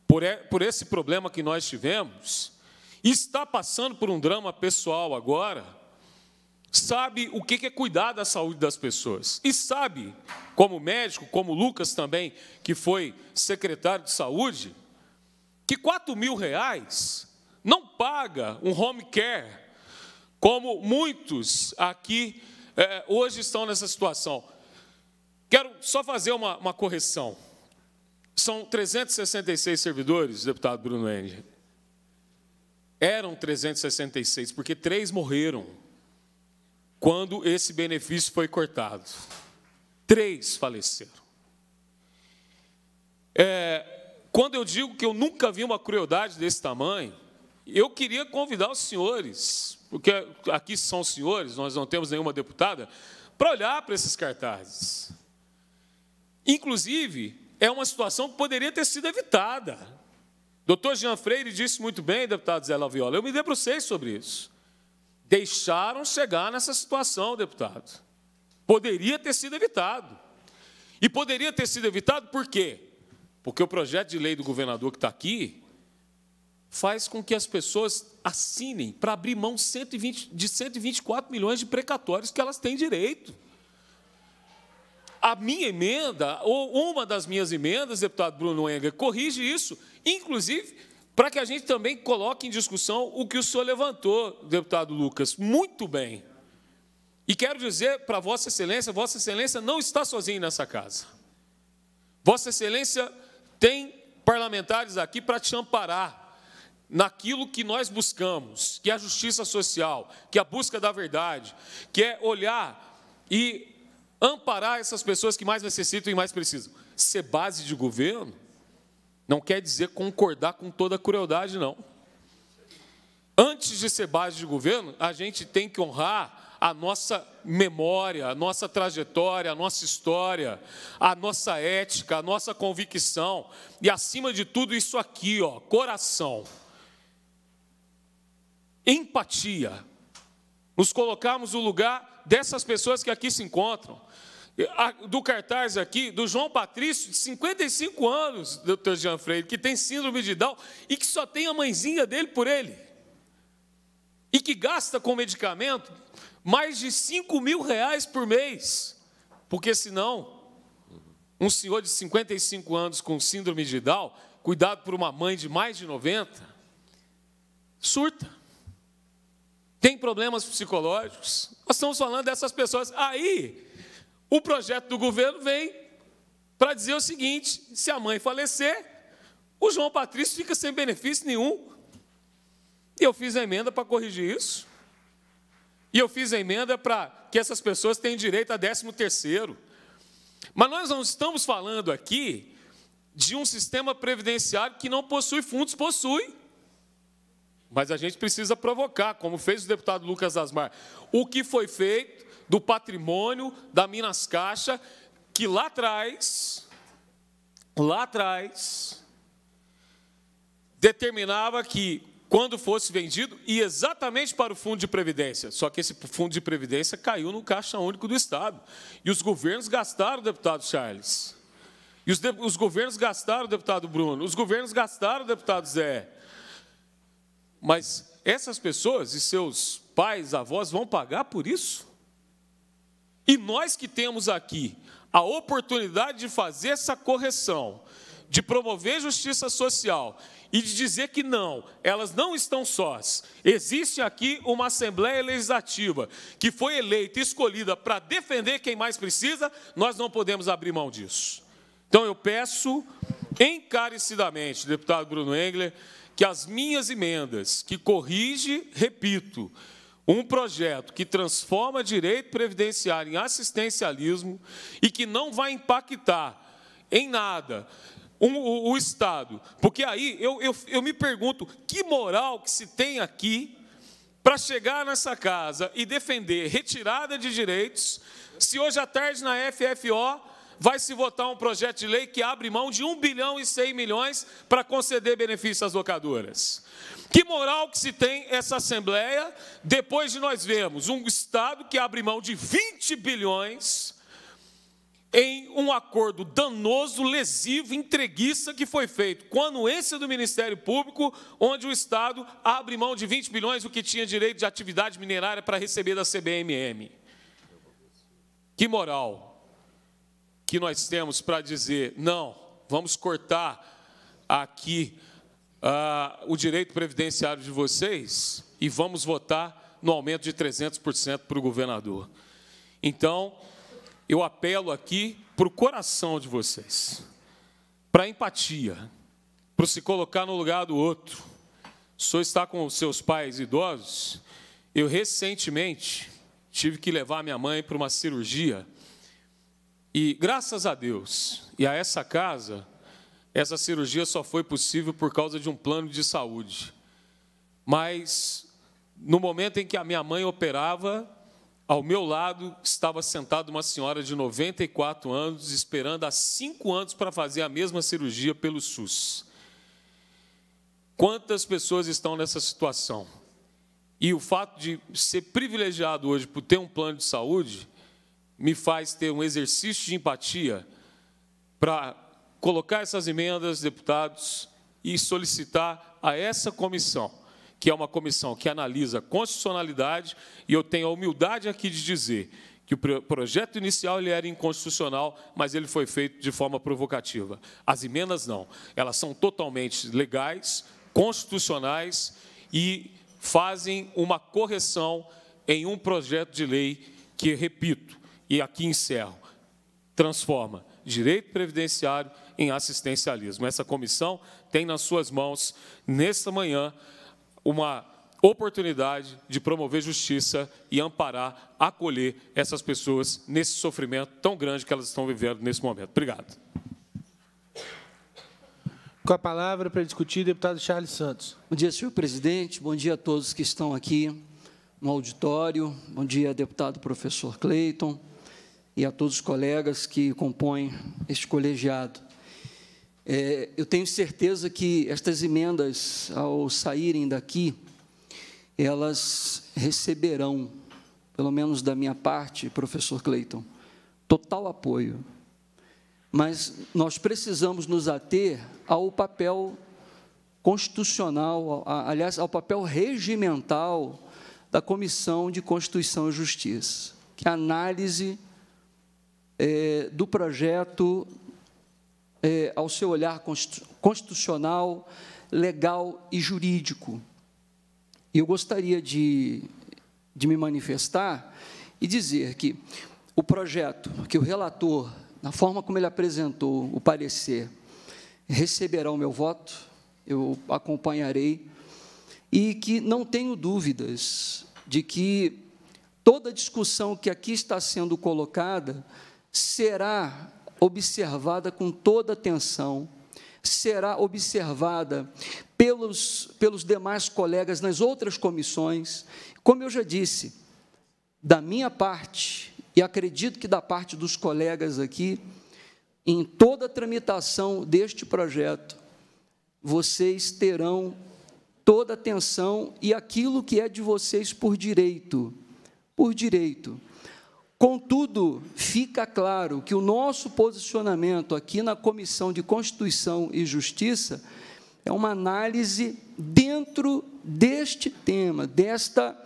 por esse problema que nós tivemos, está passando por um drama pessoal agora, sabe o que é cuidar da saúde das pessoas. E sabe, como médico, como Lucas também, que foi secretário de saúde, que 4 mil reais não paga um home care, como muitos aqui é, hoje estão nessa situação. Quero só fazer uma, uma correção. São 366 servidores, deputado Bruno Henrique eram 366, porque três morreram quando esse benefício foi cortado. Três faleceram. É, quando eu digo que eu nunca vi uma crueldade desse tamanho, eu queria convidar os senhores, porque aqui são os senhores, nós não temos nenhuma deputada, para olhar para esses cartazes. Inclusive, é uma situação que poderia ter sido evitada Doutor Jean Freire disse muito bem, deputado Zé Laviola, eu me debrucei sobre isso. Deixaram chegar nessa situação, deputado. Poderia ter sido evitado. E poderia ter sido evitado por quê? Porque o projeto de lei do governador que está aqui faz com que as pessoas assinem para abrir mão 120, de 124 milhões de precatórios que elas têm direito. A minha emenda, ou uma das minhas emendas, deputado Bruno Enga, corrige isso. Inclusive, para que a gente também coloque em discussão o que o senhor levantou, deputado Lucas, muito bem. E quero dizer para Vossa Excelência: Vossa Excelência não está sozinho nessa casa. Vossa Excelência tem parlamentares aqui para te amparar naquilo que nós buscamos, que é a justiça social, que é a busca da verdade, que é olhar e amparar essas pessoas que mais necessitam e mais precisam. Ser é base de governo não quer dizer concordar com toda a crueldade, não. Antes de ser base de governo, a gente tem que honrar a nossa memória, a nossa trajetória, a nossa história, a nossa ética, a nossa convicção e, acima de tudo, isso aqui, ó, coração. Empatia. Nos colocarmos no lugar dessas pessoas que aqui se encontram do cartaz aqui do João Patrício, de 55 anos, doutor Jean Freire, que tem síndrome de Down e que só tem a mãezinha dele por ele. E que gasta com medicamento mais de 5 mil reais por mês. Porque senão, um senhor de 55 anos com síndrome de Down, cuidado por uma mãe de mais de 90, surta. Tem problemas psicológicos. Nós estamos falando dessas pessoas. Aí, o projeto do governo vem para dizer o seguinte: se a mãe falecer, o João Patrício fica sem benefício nenhum. E eu fiz a emenda para corrigir isso. E eu fiz a emenda para que essas pessoas tenham direito a 13 terceiro. Mas nós não estamos falando aqui de um sistema previdenciário que não possui fundos, possui. Mas a gente precisa provocar, como fez o deputado Lucas Asmar. O que foi feito do patrimônio da Minas Caixa, que lá atrás, lá atrás, determinava que quando fosse vendido, e exatamente para o fundo de previdência. Só que esse fundo de previdência caiu no caixa único do Estado. E os governos gastaram, deputado Charles. E os, de, os governos gastaram, deputado Bruno. Os governos gastaram, deputado Zé. Mas essas pessoas e seus pais, avós vão pagar por isso? E nós que temos aqui a oportunidade de fazer essa correção, de promover justiça social e de dizer que não, elas não estão sós. Existe aqui uma Assembleia Legislativa que foi eleita e escolhida para defender quem mais precisa, nós não podemos abrir mão disso. Então eu peço encarecidamente, deputado Bruno Engler, que as minhas emendas, que corrige, repito, um projeto que transforma direito previdenciário em assistencialismo e que não vai impactar em nada o, o, o Estado. Porque aí eu, eu, eu me pergunto que moral que se tem aqui para chegar nessa casa e defender retirada de direitos, se hoje à tarde na FFO vai se votar um projeto de lei que abre mão de 1 bilhão e 100 milhões para conceder benefícios às locadoras. Que moral que se tem essa Assembleia depois de nós vermos um Estado que abre mão de 20 bilhões em um acordo danoso, lesivo, entreguiça que foi feito com anuência do Ministério Público, onde o Estado abre mão de 20 bilhões, do que tinha direito de atividade minerária para receber da CBMM. Que moral! que nós temos para dizer: não, vamos cortar aqui ah, o direito previdenciário de vocês e vamos votar no aumento de 300% para o governador. Então, eu apelo aqui para o coração de vocês, para a empatia, para se colocar no lugar do outro. O senhor está com os seus pais idosos? Eu recentemente tive que levar minha mãe para uma cirurgia e graças a Deus e a essa casa, essa cirurgia só foi possível por causa de um plano de saúde. Mas no momento em que a minha mãe operava, ao meu lado estava sentada uma senhora de 94 anos, esperando há cinco anos para fazer a mesma cirurgia pelo SUS. Quantas pessoas estão nessa situação? E o fato de ser privilegiado hoje por ter um plano de saúde me faz ter um exercício de empatia para colocar essas emendas, deputados, e solicitar a essa comissão, que é uma comissão que analisa a constitucionalidade, e eu tenho a humildade aqui de dizer que o projeto inicial ele era inconstitucional, mas ele foi feito de forma provocativa. As emendas não, elas são totalmente legais, constitucionais e fazem uma correção em um projeto de lei que, repito, e aqui encerro. Transforma direito previdenciário em assistencialismo. Essa comissão tem nas suas mãos, nesta manhã, uma oportunidade de promover justiça e amparar, acolher essas pessoas nesse sofrimento tão grande que elas estão vivendo nesse momento. Obrigado. Com a palavra para discutir, deputado Charles Santos. Bom dia, senhor presidente. Bom dia a todos que estão aqui no auditório. Bom dia, deputado professor Cleiton e a todos os colegas que compõem este colegiado. É, eu tenho certeza que estas emendas, ao saírem daqui, elas receberão, pelo menos da minha parte, professor Cleiton, total apoio. Mas nós precisamos nos ater ao papel constitucional, aliás, ao papel regimental da Comissão de Constituição e Justiça, que é a análise é, do projeto é, ao seu olhar constitucional, legal e jurídico. E eu gostaria de, de me manifestar e dizer que o projeto que o relator, na forma como ele apresentou o parecer, receberá o meu voto, eu acompanharei, e que não tenho dúvidas de que toda a discussão que aqui está sendo colocada será observada com toda atenção, será observada pelos, pelos demais colegas nas outras comissões. Como eu já disse, da minha parte, e acredito que da parte dos colegas aqui, em toda a tramitação deste projeto, vocês terão toda a atenção e aquilo que é de vocês por direito, por direito. Contudo, fica claro que o nosso posicionamento aqui na Comissão de Constituição e Justiça é uma análise dentro deste tema, desta,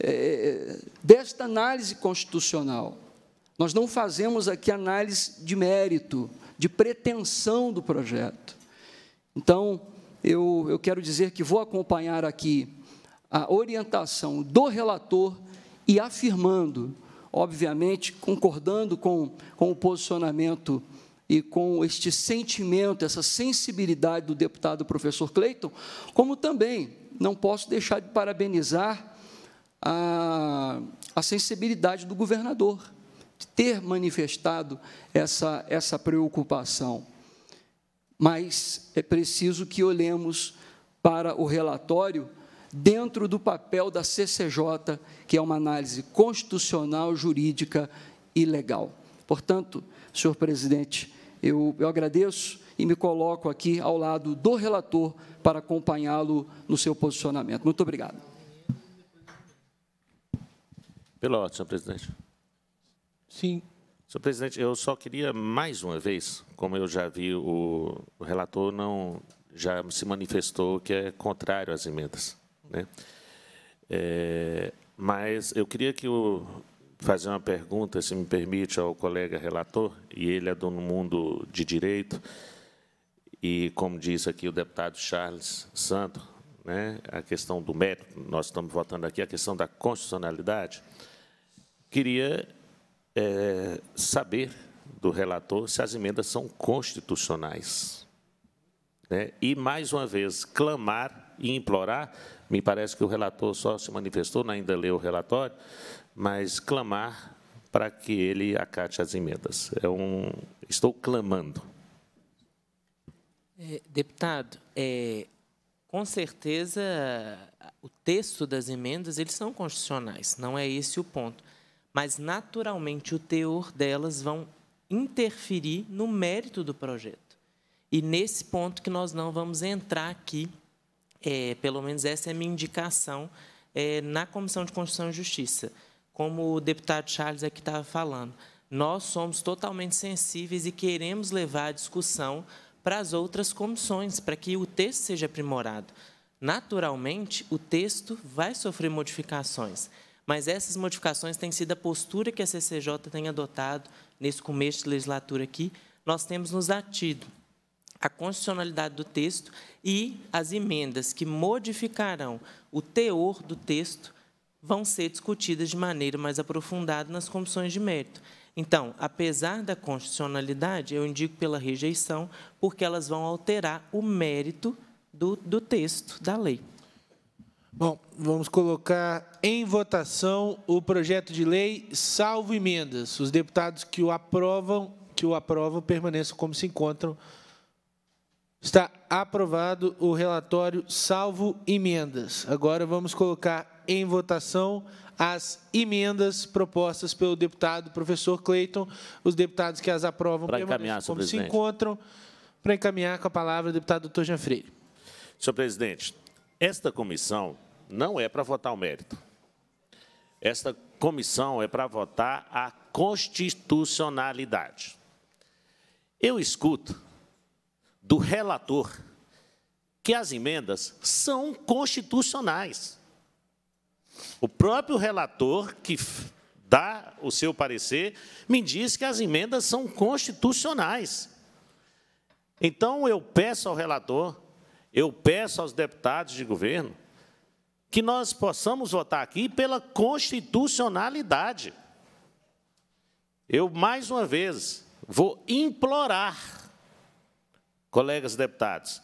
é, desta análise constitucional. Nós não fazemos aqui análise de mérito, de pretensão do projeto. Então, eu, eu quero dizer que vou acompanhar aqui a orientação do relator e afirmando obviamente concordando com, com o posicionamento e com este sentimento, essa sensibilidade do deputado professor Cleiton, como também não posso deixar de parabenizar a, a sensibilidade do governador, de ter manifestado essa, essa preocupação. Mas é preciso que olhemos para o relatório dentro do papel da CCJ, que é uma análise constitucional, jurídica e legal. Portanto, senhor presidente, eu, eu agradeço e me coloco aqui ao lado do relator para acompanhá-lo no seu posicionamento. Muito obrigado. Pelo ordem, senhor presidente. Sim. Senhor presidente, eu só queria mais uma vez, como eu já vi, o relator não já se manifestou que é contrário às emendas. Né? É, mas eu queria que fazer uma pergunta, se me permite, ao colega relator, e ele é do mundo de direito, e, como disse aqui o deputado Charles Santo, né, a questão do mérito, nós estamos votando aqui a questão da constitucionalidade, queria é, saber do relator se as emendas são constitucionais. Né? E, mais uma vez, clamar e implorar me parece que o relator só se manifestou, né, ainda leu o relatório, mas clamar para que ele acate as emendas. É um, estou clamando. É, deputado, é, com certeza o texto das emendas eles são constitucionais, não é esse o ponto. Mas naturalmente o teor delas vão interferir no mérito do projeto. E nesse ponto que nós não vamos entrar aqui é, pelo menos essa é a minha indicação é, na Comissão de Constituição e Justiça. Como o deputado Charles aqui estava falando, nós somos totalmente sensíveis e queremos levar a discussão para as outras comissões, para que o texto seja aprimorado. Naturalmente, o texto vai sofrer modificações, mas essas modificações têm sido a postura que a CCJ tem adotado nesse começo de legislatura aqui. Nós temos nos atido a constitucionalidade do texto e as emendas que modificarão o teor do texto vão ser discutidas de maneira mais aprofundada nas comissões de mérito. Então, apesar da constitucionalidade, eu indico pela rejeição, porque elas vão alterar o mérito do, do texto da lei. Bom, vamos colocar em votação o projeto de lei salvo emendas. Os deputados que o aprovam, que o aprovam permaneçam como se encontram Está aprovado o relatório, salvo emendas. Agora vamos colocar em votação as emendas propostas pelo deputado professor Cleiton. Os deputados que as aprovam para encaminhar, como se encontram. Para encaminhar com a palavra o deputado doutor Jean Freire. Senhor presidente, esta comissão não é para votar o mérito. Esta comissão é para votar a constitucionalidade. Eu escuto do relator que as emendas são constitucionais. O próprio relator que dá o seu parecer me diz que as emendas são constitucionais. Então, eu peço ao relator, eu peço aos deputados de governo, que nós possamos votar aqui pela constitucionalidade. Eu, mais uma vez, vou implorar colegas deputados.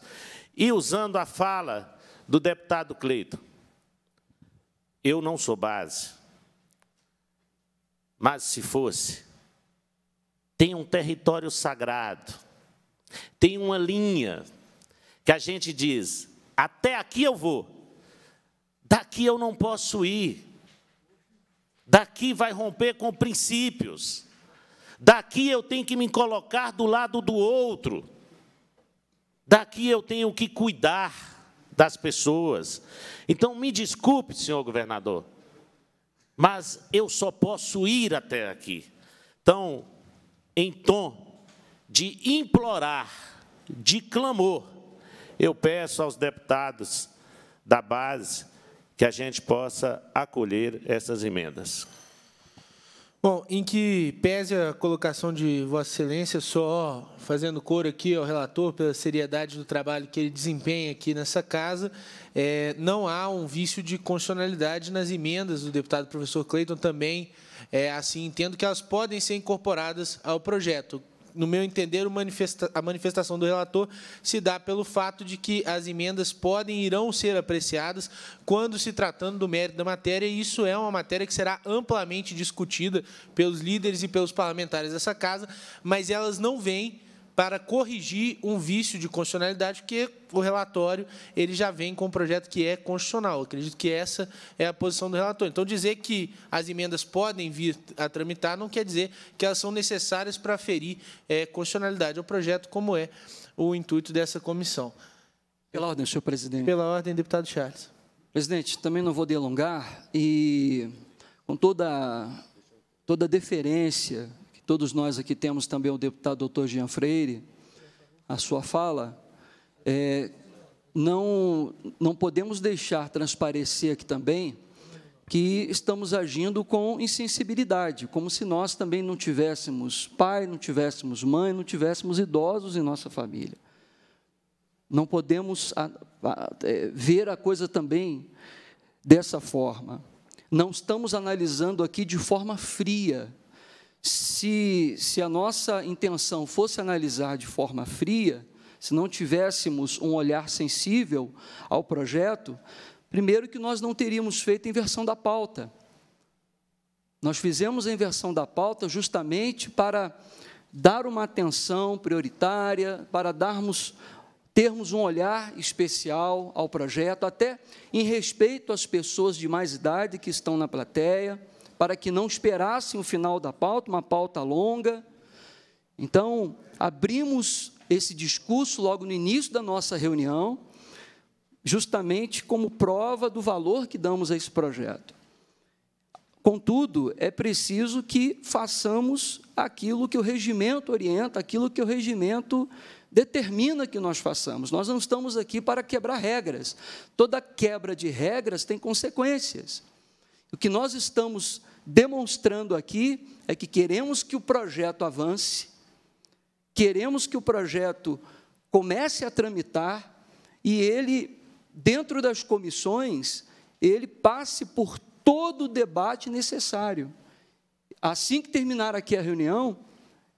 E usando a fala do deputado Cleito, eu não sou base, mas se fosse, tem um território sagrado, tem uma linha que a gente diz, até aqui eu vou, daqui eu não posso ir, daqui vai romper com princípios, daqui eu tenho que me colocar do lado do outro, Daqui eu tenho que cuidar das pessoas. Então, me desculpe, senhor governador, mas eu só posso ir até aqui. Então, em tom de implorar, de clamor, eu peço aos deputados da base que a gente possa acolher essas emendas. Bom, em que pese a colocação de Vossa Excelência, só fazendo coro aqui ao relator pela seriedade do trabalho que ele desempenha aqui nessa casa, é, não há um vício de constitucionalidade nas emendas do deputado professor Cleiton também. É, assim, entendo que elas podem ser incorporadas ao projeto no meu entender, a manifestação do relator se dá pelo fato de que as emendas podem e irão ser apreciadas quando se tratando do mérito da matéria, e isso é uma matéria que será amplamente discutida pelos líderes e pelos parlamentares dessa casa, mas elas não vêm para corrigir um vício de constitucionalidade, porque o relatório ele já vem com um projeto que é constitucional. Eu acredito que essa é a posição do relator. Então, dizer que as emendas podem vir a tramitar não quer dizer que elas são necessárias para ferir é, constitucionalidade ao é projeto, como é o intuito dessa comissão. Pela ordem, senhor presidente. Pela ordem, deputado Charles. Presidente, também não vou delongar e com toda, toda deferência Todos nós aqui temos também o deputado doutor Jean Freire, a sua fala. É, não, não podemos deixar transparecer aqui também que estamos agindo com insensibilidade, como se nós também não tivéssemos pai, não tivéssemos mãe, não tivéssemos idosos em nossa família. Não podemos é, ver a coisa também dessa forma. Não estamos analisando aqui de forma fria, se, se a nossa intenção fosse analisar de forma fria, se não tivéssemos um olhar sensível ao projeto, primeiro que nós não teríamos feito a inversão da pauta. Nós fizemos a inversão da pauta justamente para dar uma atenção prioritária, para darmos termos um olhar especial ao projeto, até em respeito às pessoas de mais idade que estão na plateia, para que não esperassem o final da pauta, uma pauta longa. Então, abrimos esse discurso logo no início da nossa reunião, justamente como prova do valor que damos a esse projeto. Contudo, é preciso que façamos aquilo que o regimento orienta, aquilo que o regimento determina que nós façamos. Nós não estamos aqui para quebrar regras. Toda quebra de regras tem consequências. O que nós estamos demonstrando aqui é que queremos que o projeto avance, queremos que o projeto comece a tramitar e ele, dentro das comissões, ele passe por todo o debate necessário. Assim que terminar aqui a reunião,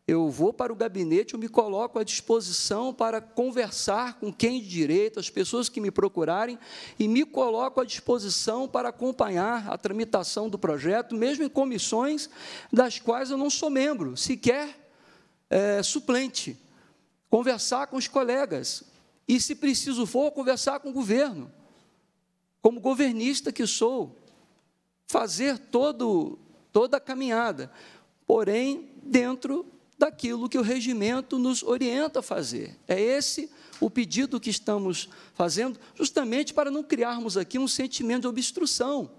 eu vou para o gabinete, eu me coloco à disposição para conversar com quem de direito, as pessoas que me procurarem, e me coloco à disposição para acompanhar a tramitação do projeto, mesmo em comissões das quais eu não sou membro, sequer é, suplente. Conversar com os colegas, e, se preciso for, conversar com o governo, como governista que sou, fazer todo, toda a caminhada, porém, dentro daquilo que o regimento nos orienta a fazer. É esse o pedido que estamos fazendo, justamente para não criarmos aqui um sentimento de obstrução.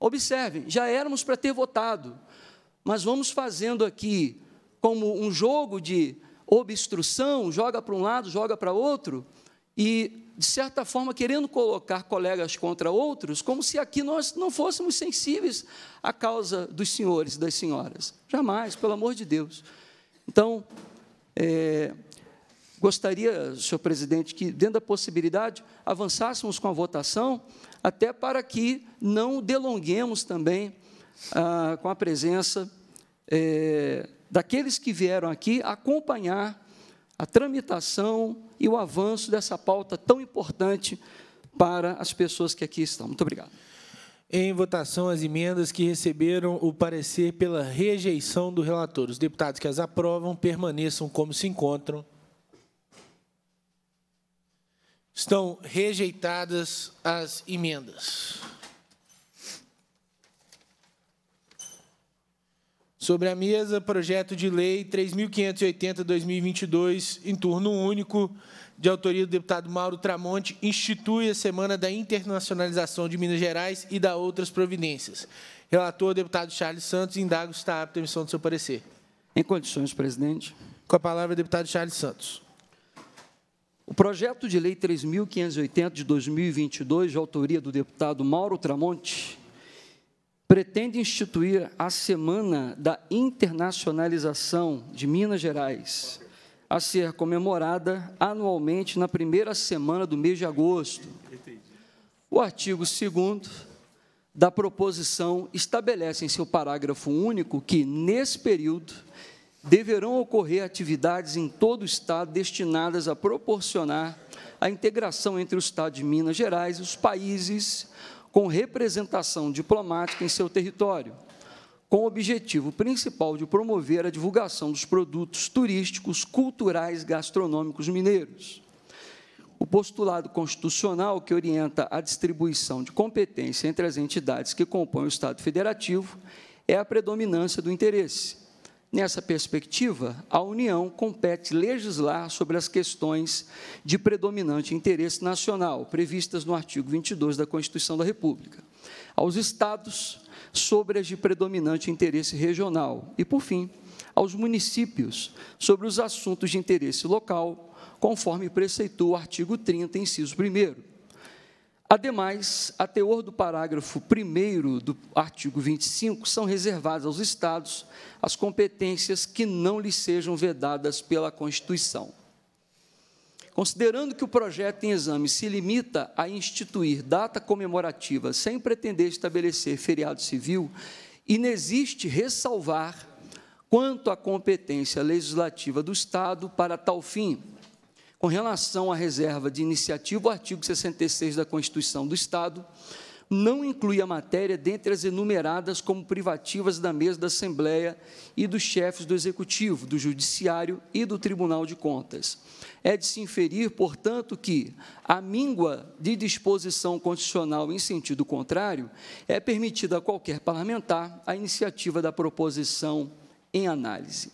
Observem, já éramos para ter votado, mas vamos fazendo aqui como um jogo de obstrução, joga para um lado, joga para outro, e, de certa forma, querendo colocar colegas contra outros, como se aqui nós não fôssemos sensíveis à causa dos senhores e das senhoras. Jamais, pelo amor de Deus. Então, é, gostaria, senhor presidente, que, dentro da possibilidade, avançássemos com a votação, até para que não delonguemos também ah, com a presença é, daqueles que vieram aqui acompanhar a tramitação e o avanço dessa pauta tão importante para as pessoas que aqui estão. Muito obrigado em votação as emendas que receberam o parecer pela rejeição do relator. Os deputados que as aprovam permaneçam como se encontram. Estão rejeitadas as emendas. Sobre a mesa, projeto de lei 3.580-2022, em turno único, de autoria do deputado Mauro Tramonte, institui a Semana da Internacionalização de Minas Gerais e da outras providências. Relator, deputado Charles Santos, indago está apta a emissão do seu parecer. Em condições, presidente. Com a palavra, deputado Charles Santos. O projeto de lei 3.580 de 2022, de autoria do deputado Mauro Tramonte, pretende instituir a Semana da Internacionalização de Minas Gerais a ser comemorada anualmente na primeira semana do mês de agosto. O artigo 2 da proposição estabelece em seu parágrafo único que, nesse período, deverão ocorrer atividades em todo o Estado destinadas a proporcionar a integração entre o Estado de Minas Gerais e os países com representação diplomática em seu território, com o objetivo principal de promover a divulgação dos produtos turísticos, culturais, gastronômicos mineiros. O postulado constitucional que orienta a distribuição de competência entre as entidades que compõem o Estado Federativo é a predominância do interesse. Nessa perspectiva, a União compete legislar sobre as questões de predominante interesse nacional, previstas no artigo 22 da Constituição da República. Aos Estados sobre as de predominante interesse regional. E, por fim, aos municípios sobre os assuntos de interesse local, conforme preceitou o artigo 30, inciso 1. Ademais, a teor do parágrafo 1 do artigo 25, são reservadas aos Estados as competências que não lhes sejam vedadas pela Constituição. Considerando que o projeto em exame se limita a instituir data comemorativa sem pretender estabelecer feriado civil, inexiste ressalvar quanto à competência legislativa do Estado para tal fim. Com relação à reserva de iniciativa, o artigo 66 da Constituição do Estado não inclui a matéria dentre as enumeradas como privativas da mesa da Assembleia e dos chefes do Executivo, do Judiciário e do Tribunal de Contas. É de se inferir, portanto, que a míngua de disposição constitucional em sentido contrário é permitida a qualquer parlamentar a iniciativa da proposição em análise.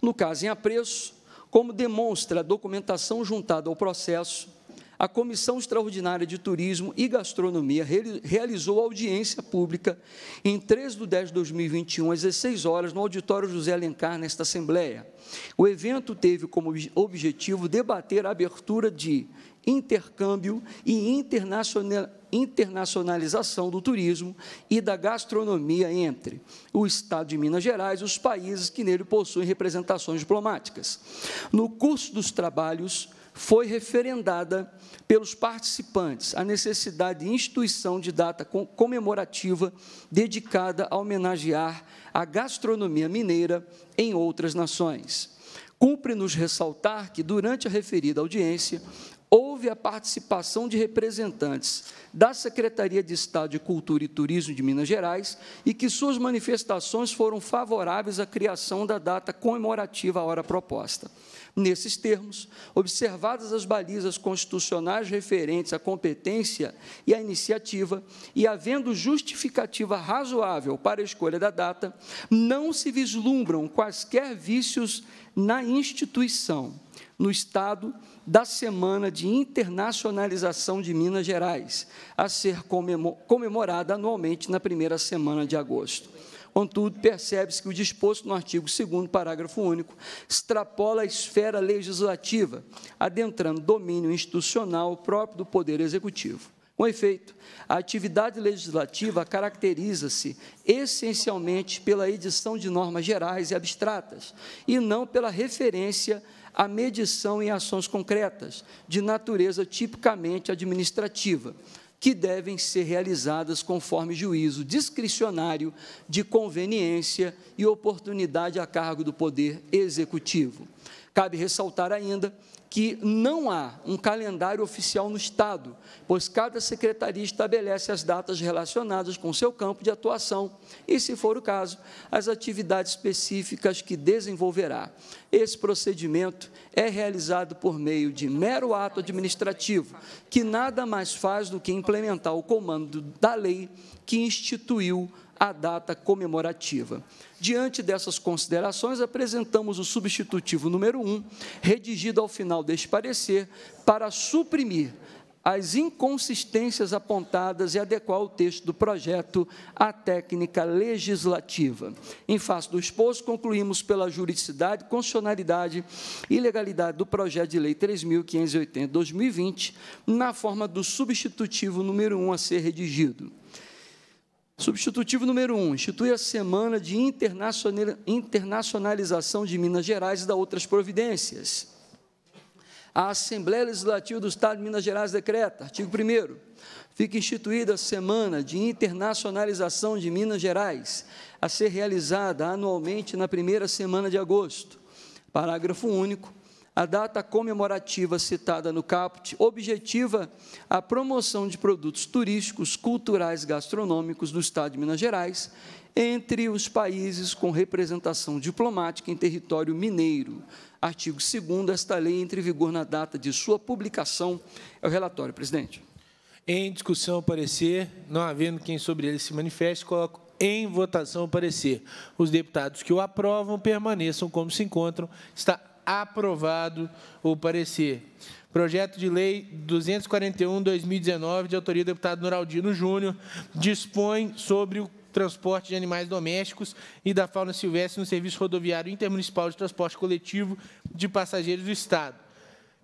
No caso em apreço, como demonstra a documentação juntada ao processo, a Comissão Extraordinária de Turismo e Gastronomia realizou audiência pública em 3 de 10 de 2021, às 16 horas, no Auditório José Alencar, nesta Assembleia. O evento teve como objetivo debater a abertura de intercâmbio e internacionalização do turismo e da gastronomia entre o Estado de Minas Gerais e os países que nele possuem representações diplomáticas. No curso dos trabalhos, foi referendada pelos participantes a necessidade de instituição de data comemorativa dedicada a homenagear a gastronomia mineira em outras nações. Cumpre-nos ressaltar que, durante a referida audiência, houve a participação de representantes da Secretaria de Estado de Cultura e Turismo de Minas Gerais e que suas manifestações foram favoráveis à criação da data comemorativa à hora proposta. Nesses termos, observadas as balizas constitucionais referentes à competência e à iniciativa, e havendo justificativa razoável para a escolha da data, não se vislumbram quaisquer vícios na instituição, no Estado, da Semana de Internacionalização de Minas Gerais, a ser comemorada anualmente na primeira semana de agosto. Contudo, percebe-se que o disposto no artigo 2 parágrafo único, extrapola a esfera legislativa, adentrando domínio institucional próprio do Poder Executivo. Com efeito, a atividade legislativa caracteriza-se essencialmente pela edição de normas gerais e abstratas, e não pela referência à medição em ações concretas, de natureza tipicamente administrativa que devem ser realizadas conforme juízo discricionário de conveniência e oportunidade a cargo do Poder Executivo. Cabe ressaltar ainda que não há um calendário oficial no Estado, pois cada secretaria estabelece as datas relacionadas com seu campo de atuação e, se for o caso, as atividades específicas que desenvolverá. Esse procedimento é realizado por meio de mero ato administrativo, que nada mais faz do que implementar o comando da lei que instituiu a data comemorativa. Diante dessas considerações, apresentamos o substitutivo número 1, redigido ao final deste parecer, para suprimir as inconsistências apontadas e adequar o texto do projeto à técnica legislativa. Em face do exposto, concluímos pela juridicidade, constitucionalidade e legalidade do projeto de lei 3.580-2020, na forma do substitutivo número 1 a ser redigido. Substitutivo número um, institui a Semana de Internacionalização de Minas Gerais e da outras providências. A Assembleia Legislativa do Estado de Minas Gerais decreta, artigo 1 fica instituída a Semana de Internacionalização de Minas Gerais, a ser realizada anualmente na primeira semana de agosto. Parágrafo único. A data comemorativa citada no caput objetiva a promoção de produtos turísticos, culturais, gastronômicos do Estado de Minas Gerais entre os países com representação diplomática em território mineiro. Artigo 2 esta lei entra em vigor na data de sua publicação. É o relatório, presidente. Em discussão, parecer, não havendo quem sobre ele se manifeste, coloco em votação o parecer. Os deputados que o aprovam permaneçam como se encontram. Está aprovado o parecer. Projeto de Lei 241-2019, de autoria do deputado Noraldino Júnior, dispõe sobre o transporte de animais domésticos e da fauna silvestre no Serviço Rodoviário Intermunicipal de Transporte Coletivo de Passageiros do Estado.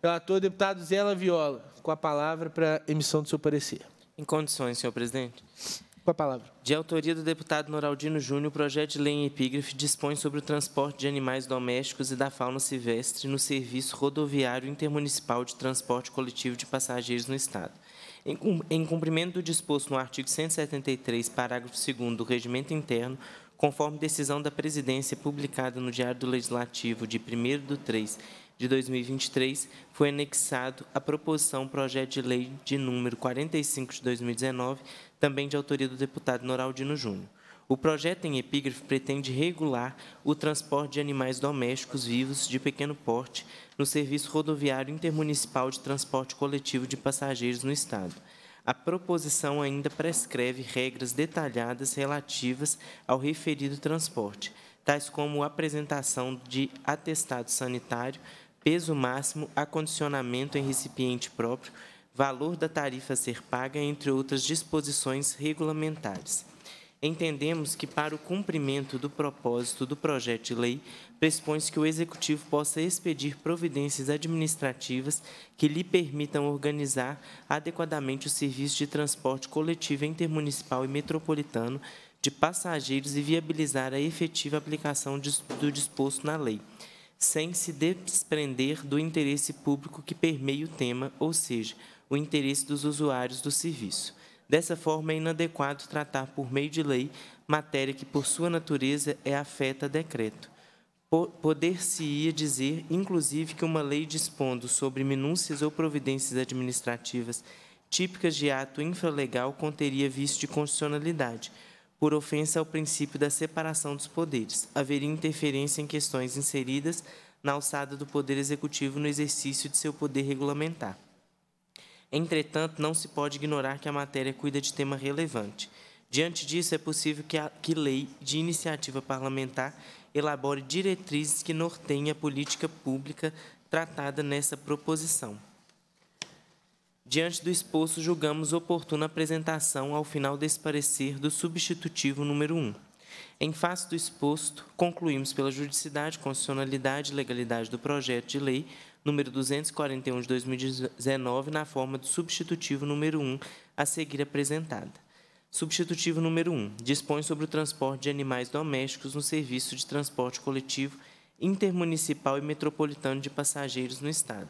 Relator, deputado Zela Viola, com a palavra para a emissão do seu parecer. Em condições, senhor presidente. Com a palavra. De autoria do deputado Noraldino Júnior, o projeto de lei em epígrafe dispõe sobre o transporte de animais domésticos e da fauna silvestre no Serviço Rodoviário Intermunicipal de Transporte Coletivo de Passageiros no Estado. Em cumprimento do disposto no artigo 173, parágrafo 2 do Regimento Interno, conforme decisão da Presidência publicada no Diário do Legislativo de 1 de 3 de 2023, foi anexado a proposição Projeto de Lei de número 45 de 2019 também de autoria do deputado Noraldino Júnior. O projeto em epígrafe pretende regular o transporte de animais domésticos vivos de pequeno porte no Serviço Rodoviário Intermunicipal de Transporte Coletivo de Passageiros no Estado. A proposição ainda prescreve regras detalhadas relativas ao referido transporte, tais como apresentação de atestado sanitário, peso máximo, acondicionamento em recipiente próprio valor da tarifa a ser paga, entre outras disposições regulamentares. Entendemos que, para o cumprimento do propósito do projeto de lei, pressupõe-se que o Executivo possa expedir providências administrativas que lhe permitam organizar adequadamente o serviço de transporte coletivo intermunicipal e metropolitano de passageiros e viabilizar a efetiva aplicação do disposto na lei, sem se desprender do interesse público que permeia o tema, ou seja, o interesse dos usuários do serviço. Dessa forma, é inadequado tratar por meio de lei matéria que, por sua natureza, é afeta a decreto. Poder-se-ia dizer, inclusive, que uma lei dispondo sobre minúcias ou providências administrativas típicas de ato infralegal conteria vício de constitucionalidade, por ofensa ao princípio da separação dos poderes. Haveria interferência em questões inseridas na alçada do Poder Executivo no exercício de seu poder regulamentar. Entretanto, não se pode ignorar que a matéria cuida de tema relevante. Diante disso, é possível que, a, que lei de iniciativa parlamentar elabore diretrizes que norteiem a política pública tratada nessa proposição. Diante do exposto, julgamos oportuna apresentação ao final desse parecer do substitutivo número 1. Em face do exposto, concluímos pela juridicidade, constitucionalidade e legalidade do projeto de lei número 241 de 2019, na forma do substitutivo número 1, a seguir apresentada. Substitutivo número 1. Dispõe sobre o transporte de animais domésticos no serviço de transporte coletivo intermunicipal e metropolitano de passageiros no Estado.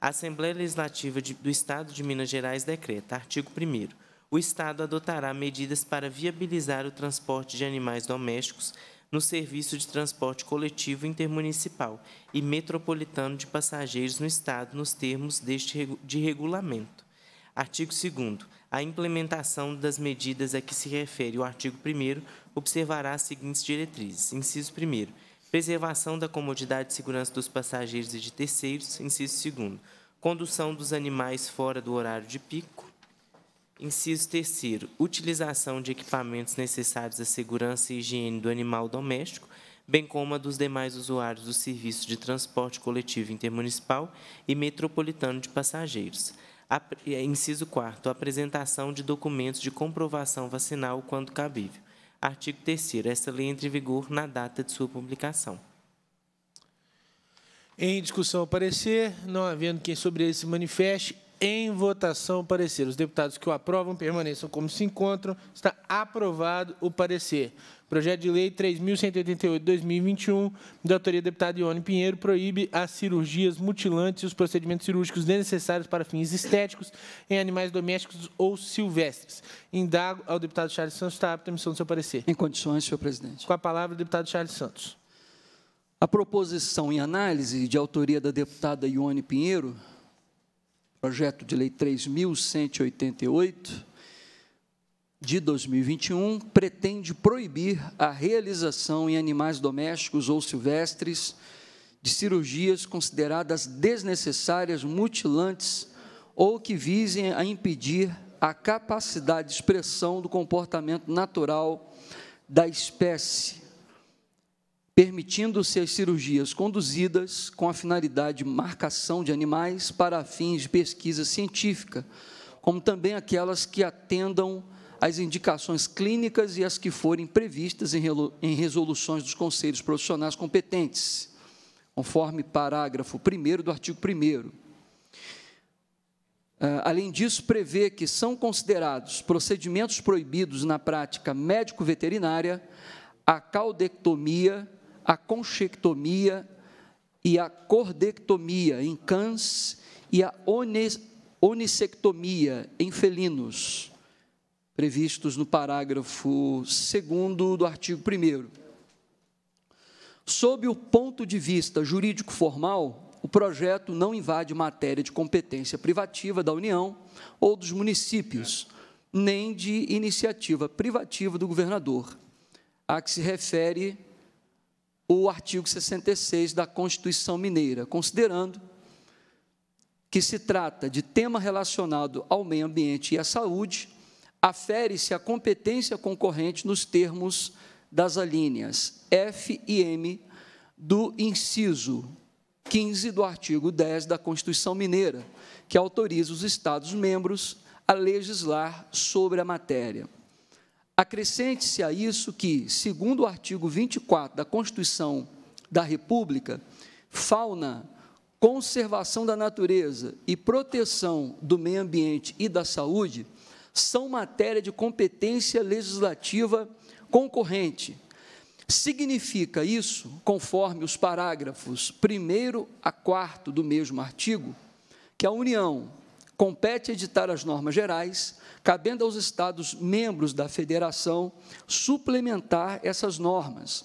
A Assembleia Legislativa de, do Estado de Minas Gerais decreta, artigo 1 o Estado adotará medidas para viabilizar o transporte de animais domésticos no serviço de transporte coletivo intermunicipal e metropolitano de passageiros no Estado, nos termos deste de regulamento. Artigo 2 A implementação das medidas a que se refere o artigo 1 observará as seguintes diretrizes. Inciso 1 Preservação da comodidade e segurança dos passageiros e de terceiros. Inciso 2 Condução dos animais fora do horário de pico. Inciso terceiro, utilização de equipamentos necessários à segurança e higiene do animal doméstico, bem como a dos demais usuários do serviço de transporte coletivo intermunicipal e metropolitano de passageiros. Inciso 4. Apresentação de documentos de comprovação vacinal quando cabível. Artigo 3. Esta lei entra em vigor na data de sua publicação. Em discussão, parecer, não havendo quem sobre ele se manifeste, em votação o parecer. Os deputados que o aprovam permaneçam como se encontram. Está aprovado o parecer. Projeto de Lei 3.188-2021, da autoria do deputado Ione Pinheiro, proíbe as cirurgias mutilantes e os procedimentos cirúrgicos desnecessários para fins estéticos em animais domésticos ou silvestres. Indago ao deputado Charles Santos da emissão do seu parecer. Em condições, senhor presidente. Com a palavra, o deputado Charles Santos. A proposição em análise de autoria da deputada Ione Pinheiro projeto de lei 3188 de 2021 pretende proibir a realização em animais domésticos ou silvestres de cirurgias consideradas desnecessárias, mutilantes ou que visem a impedir a capacidade de expressão do comportamento natural da espécie permitindo-se as cirurgias conduzidas com a finalidade de marcação de animais para fins de pesquisa científica, como também aquelas que atendam às indicações clínicas e as que forem previstas em resoluções dos conselhos profissionais competentes, conforme parágrafo 1 do artigo 1. Ah, além disso, prevê que são considerados procedimentos proibidos na prática médico-veterinária a caudectomia a conchectomia e a cordectomia em cães e a onicectomia em felinos, previstos no parágrafo 2 do artigo 1. Sob o ponto de vista jurídico formal, o projeto não invade matéria de competência privativa da União ou dos municípios, nem de iniciativa privativa do governador, a que se refere o artigo 66 da Constituição Mineira, considerando que se trata de tema relacionado ao meio ambiente e à saúde, afere-se a competência concorrente nos termos das alíneas F e M do inciso 15 do artigo 10 da Constituição Mineira, que autoriza os Estados-membros a legislar sobre a matéria. Acrescente-se a isso que, segundo o artigo 24 da Constituição da República, fauna, conservação da natureza e proteção do meio ambiente e da saúde são matéria de competência legislativa concorrente. Significa isso, conforme os parágrafos 1 a 4 do mesmo artigo, que a União, compete editar as normas gerais, cabendo aos Estados membros da federação suplementar essas normas,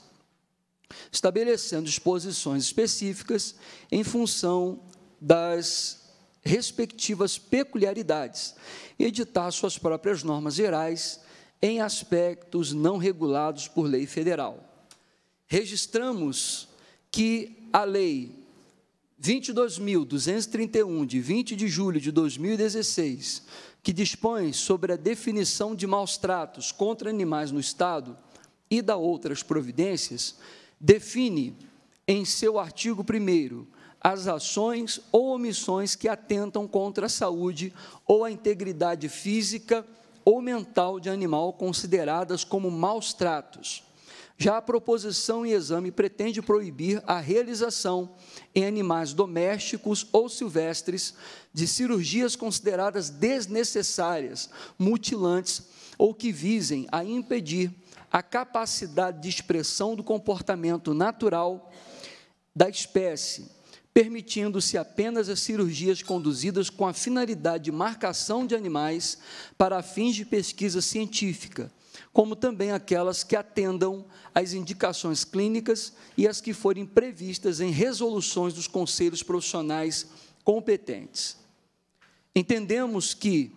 estabelecendo disposições específicas em função das respectivas peculiaridades, e editar suas próprias normas gerais em aspectos não regulados por lei federal. Registramos que a lei 22.231, de 20 de julho de 2016, que dispõe sobre a definição de maus tratos contra animais no Estado e da outras providências, define em seu artigo 1 as ações ou omissões que atentam contra a saúde ou a integridade física ou mental de animal consideradas como maus tratos, já a proposição em exame pretende proibir a realização em animais domésticos ou silvestres de cirurgias consideradas desnecessárias, mutilantes ou que visem a impedir a capacidade de expressão do comportamento natural da espécie, permitindo-se apenas as cirurgias conduzidas com a finalidade de marcação de animais para fins de pesquisa científica, como também aquelas que atendam às indicações clínicas e as que forem previstas em resoluções dos conselhos profissionais competentes. Entendemos que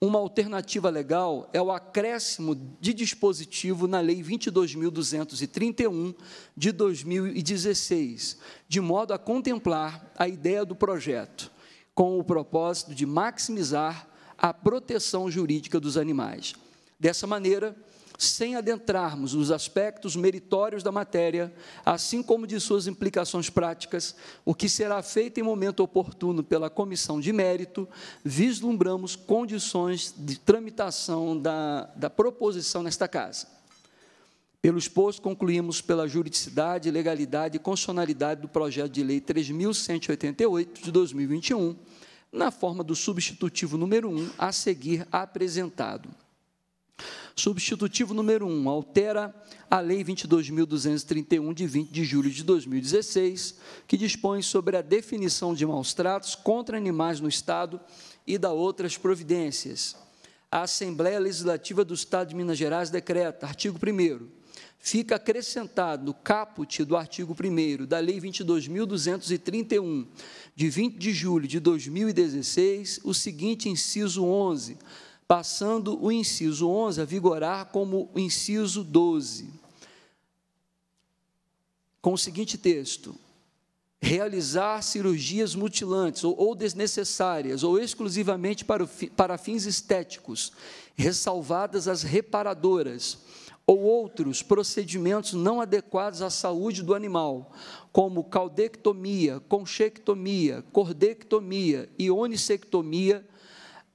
uma alternativa legal é o acréscimo de dispositivo na Lei 22.231 de 2016, de modo a contemplar a ideia do projeto, com o propósito de maximizar a proteção jurídica dos animais. Dessa maneira, sem adentrarmos nos aspectos meritórios da matéria, assim como de suas implicações práticas, o que será feito em momento oportuno pela comissão de mérito, vislumbramos condições de tramitação da, da proposição nesta casa. Pelo exposto, concluímos pela juridicidade, legalidade e constitucionalidade do projeto de lei 3.188 de 2021, na forma do substitutivo número 1 a seguir apresentado. Substitutivo número 1, um, altera a Lei 22.231, de 20 de julho de 2016, que dispõe sobre a definição de maus-tratos contra animais no Estado e da outras providências. A Assembleia Legislativa do Estado de Minas Gerais decreta, artigo 1 fica acrescentado no caput do artigo 1 da Lei 22.231, de 20 de julho de 2016, o seguinte inciso 11, passando o inciso 11 a vigorar como o inciso 12, com o seguinte texto: realizar cirurgias mutilantes ou, ou desnecessárias ou exclusivamente para, o, para fins estéticos, ressalvadas as reparadoras ou outros procedimentos não adequados à saúde do animal, como caldectomia, conchectomia, cordectomia, ionisectomia,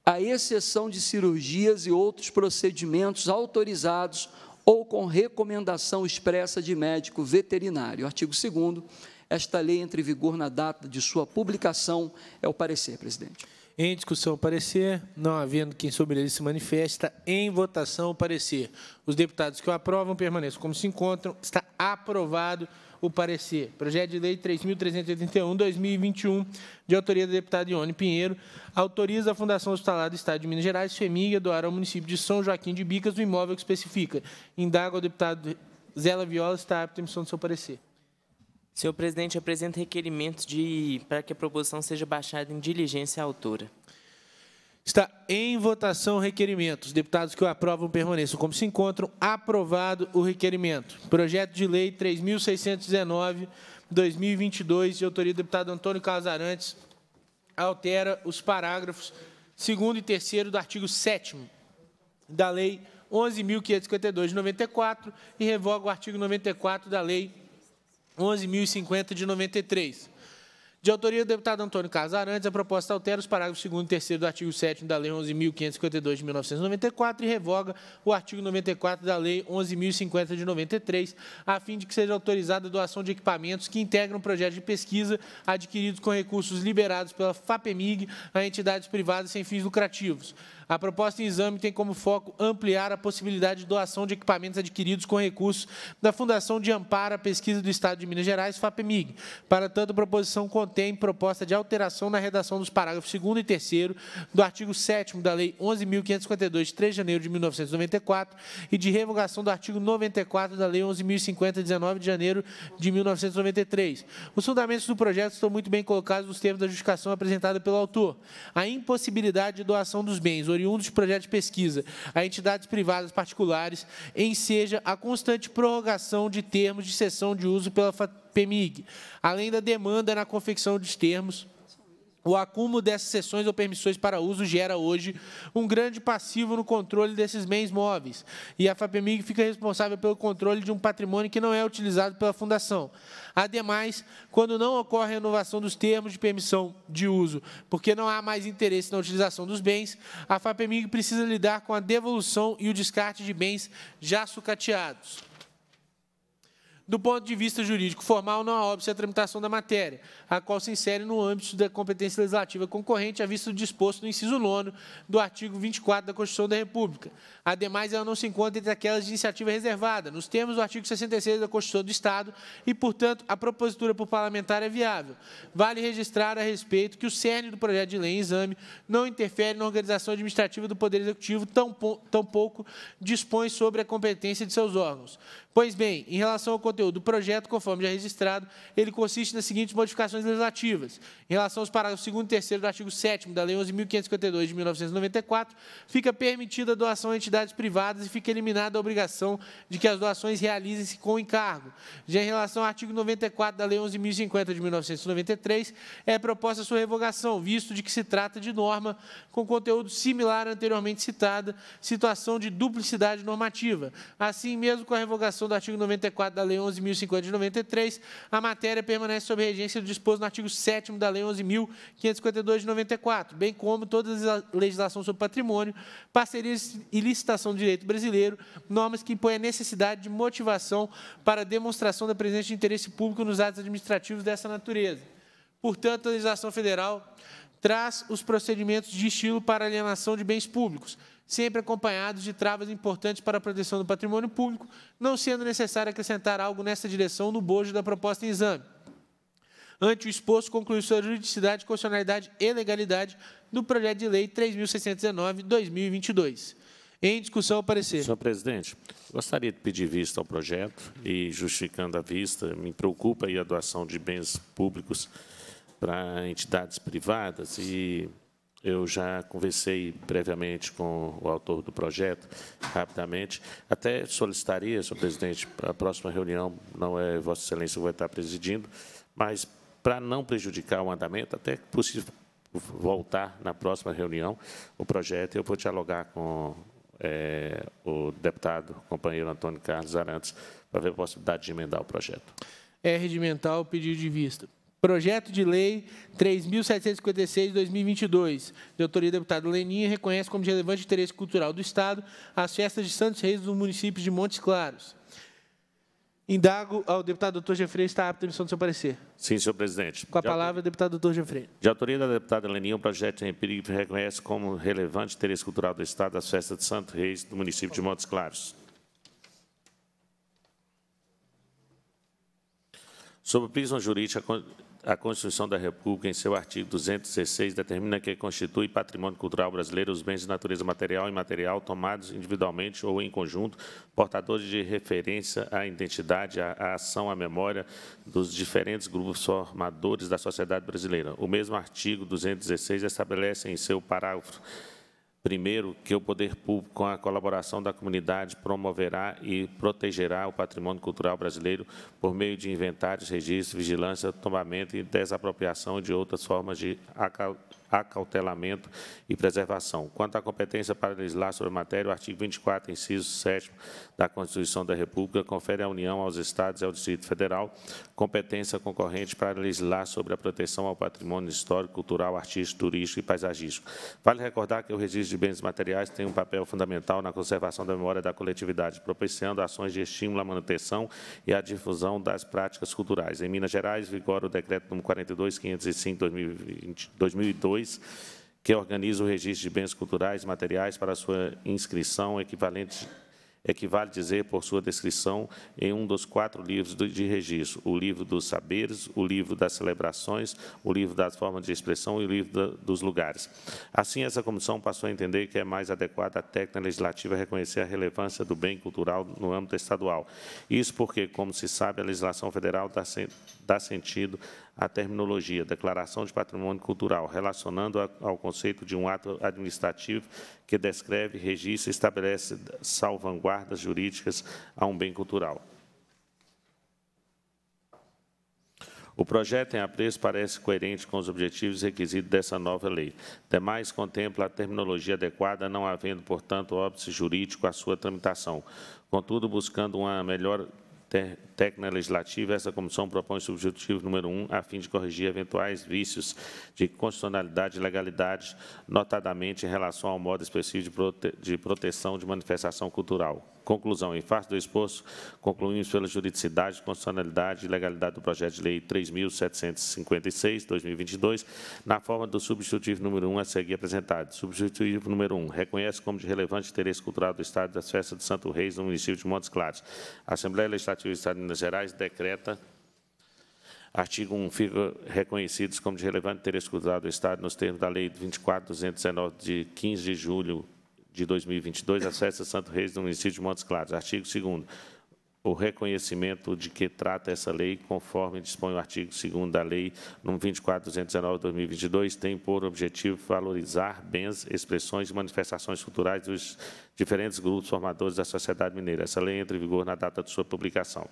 à exceção de cirurgias e outros procedimentos autorizados ou com recomendação expressa de médico veterinário. Artigo 2 esta lei entre em vigor na data de sua publicação. É o parecer, presidente. Em discussão, o parecer. Não havendo quem sobre ele se manifesta, em votação, o parecer. Os deputados que o aprovam permaneçam como se encontram. Está aprovado o parecer. Projeto de Lei 3.381-2021, de autoria da deputada Ione Pinheiro, autoriza a Fundação Hospitalar do Estado de Minas Gerais, FEMIG, a doar ao município de São Joaquim de Bicas o imóvel que especifica. Indaga ao deputado Zela Viola, está apto à emissão do seu parecer. Senhor presidente, apresento requerimento de, para que a proposição seja baixada em diligência à autora. Está em votação o requerimento. Os deputados que o aprovam permaneçam como se encontram. Aprovado o requerimento. Projeto de Lei 3.619, 2022, de autoria do deputado Antônio Carlos Arantes, altera os parágrafos 2 e 3 do artigo 7 da Lei 11.552, de 94 e revoga o artigo 94 da Lei 11.050, de 93. De autoria do deputado Antônio Carlos a proposta altera os parágrafos 2 e 3 do artigo 7 da Lei 11.552 de 1994 e revoga o artigo 94 da Lei 11.050 de 93, a fim de que seja autorizada a doação de equipamentos que integram projetos de pesquisa adquiridos com recursos liberados pela FAPEMIG a entidades privadas sem fins lucrativos. A proposta em exame tem como foco ampliar a possibilidade de doação de equipamentos adquiridos com recursos da Fundação de Amparo à Pesquisa do Estado de Minas Gerais, FAPEMIG. Para tanto, a proposição contém proposta de alteração na redação dos parágrafos 2 e 3 do artigo 7 da Lei 11.552, de 3 de janeiro de 1994, e de revogação do artigo 94 da Lei 11.050, 19 de janeiro de 1993. Os fundamentos do projeto estão muito bem colocados nos termos da justificação apresentada pelo autor. A impossibilidade de doação dos bens ou oriundos de projetos de pesquisa a entidades privadas particulares, enseja a constante prorrogação de termos de cessão de uso pela PMIG, além da demanda na confecção dos termos o acúmulo dessas sessões ou permissões para uso gera hoje um grande passivo no controle desses bens móveis. E a FAPEMIG fica responsável pelo controle de um patrimônio que não é utilizado pela Fundação. Ademais, quando não ocorre a renovação dos termos de permissão de uso, porque não há mais interesse na utilização dos bens, a FAPEMIG precisa lidar com a devolução e o descarte de bens já sucateados. Do ponto de vista jurídico formal, não há óbvio a tramitação da matéria, a qual se insere no âmbito da competência legislativa concorrente, à vista do disposto no inciso 9 do artigo 24 da Constituição da República. Ademais, ela não se encontra entre aquelas de iniciativa reservada, nos termos do artigo 66 da Constituição do Estado, e, portanto, a propositura por parlamentar é viável. Vale registrar a respeito que o cerne do projeto de lei em exame não interfere na organização administrativa do Poder Executivo, tampouco dispõe sobre a competência de seus órgãos. Pois bem, em relação ao conteúdo do projeto, conforme já registrado, ele consiste nas seguintes modificações legislativas. Em relação aos parágrafos 2 e 3 do artigo 7 da Lei 11.552 de 1994, fica permitida a doação a entidades privadas e fica eliminada a obrigação de que as doações realizem-se com encargo. Já em relação ao artigo 94 da Lei 11.050 de 1993, é proposta sua revogação, visto de que se trata de norma com conteúdo similar à anteriormente citada, situação de duplicidade normativa. Assim mesmo, com a revogação do artigo 94 da Lei 11.050 de 93, a matéria permanece sob regência do disposto no artigo 7 da Lei 11.552 de 94, bem como toda a legislação sobre patrimônio, parcerias e licitação do direito brasileiro, normas que impõem a necessidade de motivação para demonstração da presença de interesse público nos atos administrativos dessa natureza. Portanto, a legislação federal traz os procedimentos de estilo para alienação de bens públicos, sempre acompanhados de travas importantes para a proteção do patrimônio público, não sendo necessário acrescentar algo nessa direção no bojo da proposta em exame. Ante o exposto, conclui sua juridicidade, constitucionalidade e legalidade do projeto de lei 3.619-2022. Em discussão, o parecer. Senhor presidente, gostaria de pedir vista ao projeto e, justificando a vista, me preocupa a doação de bens públicos para entidades privadas e eu já conversei previamente com o autor do projeto, rapidamente. Até solicitaria, senhor presidente, a próxima reunião, não é Vossa Excelência vai estar presidindo, mas para não prejudicar o andamento, até possível voltar na próxima reunião o projeto, eu vou dialogar com é, o deputado, companheiro Antônio Carlos Arantes, para ver a possibilidade de emendar o projeto. É, regimental, pedido de vista. Projeto de Lei 3.756-2022, de autoria do deputado Leninha, reconhece como de relevante interesse cultural do Estado as festas de Santos Reis do município de Montes Claros. Indago ao deputado doutor Jeffrey, está apto a emissão do seu parecer. Sim, senhor presidente. Com a de palavra, autoria, deputado doutor Jeffrey. De autoria da deputada Leninha, o projeto em perigo reconhece como relevante interesse cultural do Estado as festas de Santos Reis do município de Montes Claros. Sobre o prisma jurídica a Constituição da República, em seu artigo 216, determina que constitui patrimônio cultural brasileiro os bens de natureza material e imaterial tomados individualmente ou em conjunto, portadores de referência à identidade, à ação, à memória dos diferentes grupos formadores da sociedade brasileira. O mesmo artigo 216 estabelece em seu parágrafo Primeiro, que o poder público, com a colaboração da comunidade, promoverá e protegerá o patrimônio cultural brasileiro por meio de inventários, registros, vigilância, tombamento e desapropriação de outras formas de acautelamento e preservação. Quanto à competência para legislar sobre a matéria, o artigo 24, inciso 7 da Constituição da República confere à União, aos Estados e ao Distrito Federal competência concorrente para legislar sobre a proteção ao patrimônio histórico, cultural, artístico, turístico e paisagístico. Vale recordar que o registro de bens materiais tem um papel fundamental na conservação da memória da coletividade, propiciando ações de estímulo à manutenção e à difusão das práticas culturais. Em Minas Gerais, vigora o decreto número 42.505, 2002, 2, que organiza o registro de bens culturais e materiais para sua inscrição, equivalente equivale dizer por sua descrição em um dos quatro livros de registro, o livro dos saberes, o livro das celebrações, o livro das formas de expressão e o livro dos lugares. Assim, essa comissão passou a entender que é mais adequada a técnica legislativa reconhecer a relevância do bem cultural no âmbito estadual. Isso porque, como se sabe, a legislação federal está sendo dá sentido à terminologia, declaração de patrimônio cultural, relacionando ao conceito de um ato administrativo que descreve, registra e estabelece salvaguardas jurídicas a um bem cultural. O projeto em apreço parece coerente com os objetivos e requisitos dessa nova lei. Demais, contempla a terminologia adequada, não havendo, portanto, óbice jurídico à sua tramitação. Contudo, buscando uma melhor técnica legislativa, essa comissão propõe o substitutivo número 1 a fim de corrigir eventuais vícios de constitucionalidade e legalidade, notadamente em relação ao modo específico de, prote de proteção de manifestação cultural. Conclusão. Em face do exposto, concluímos pela juridicidade, constitucionalidade e legalidade do projeto de lei 3.756, 2022, na forma do substitutivo número 1 a seguir apresentado. Substitutivo número 1. Reconhece como de relevante interesse cultural do Estado das festas de Santo Reis no município de Montes Claros. A Assembleia Legislativa Legislativo do Estado de Minas Gerais decreta Artigo 1. Ficam reconhecidos como de relevante interesse escutado do Estado nos termos da Lei 24.219, de 15 de julho de 2022, a Santo Reis no município de Montes Claros. Artigo 2 o reconhecimento de que trata essa lei, conforme dispõe o artigo 2 da Lei nº 24.219/2022, tem por objetivo valorizar bens, expressões e manifestações culturais dos diferentes grupos formadores da sociedade mineira. Essa lei entra em vigor na data de sua publicação.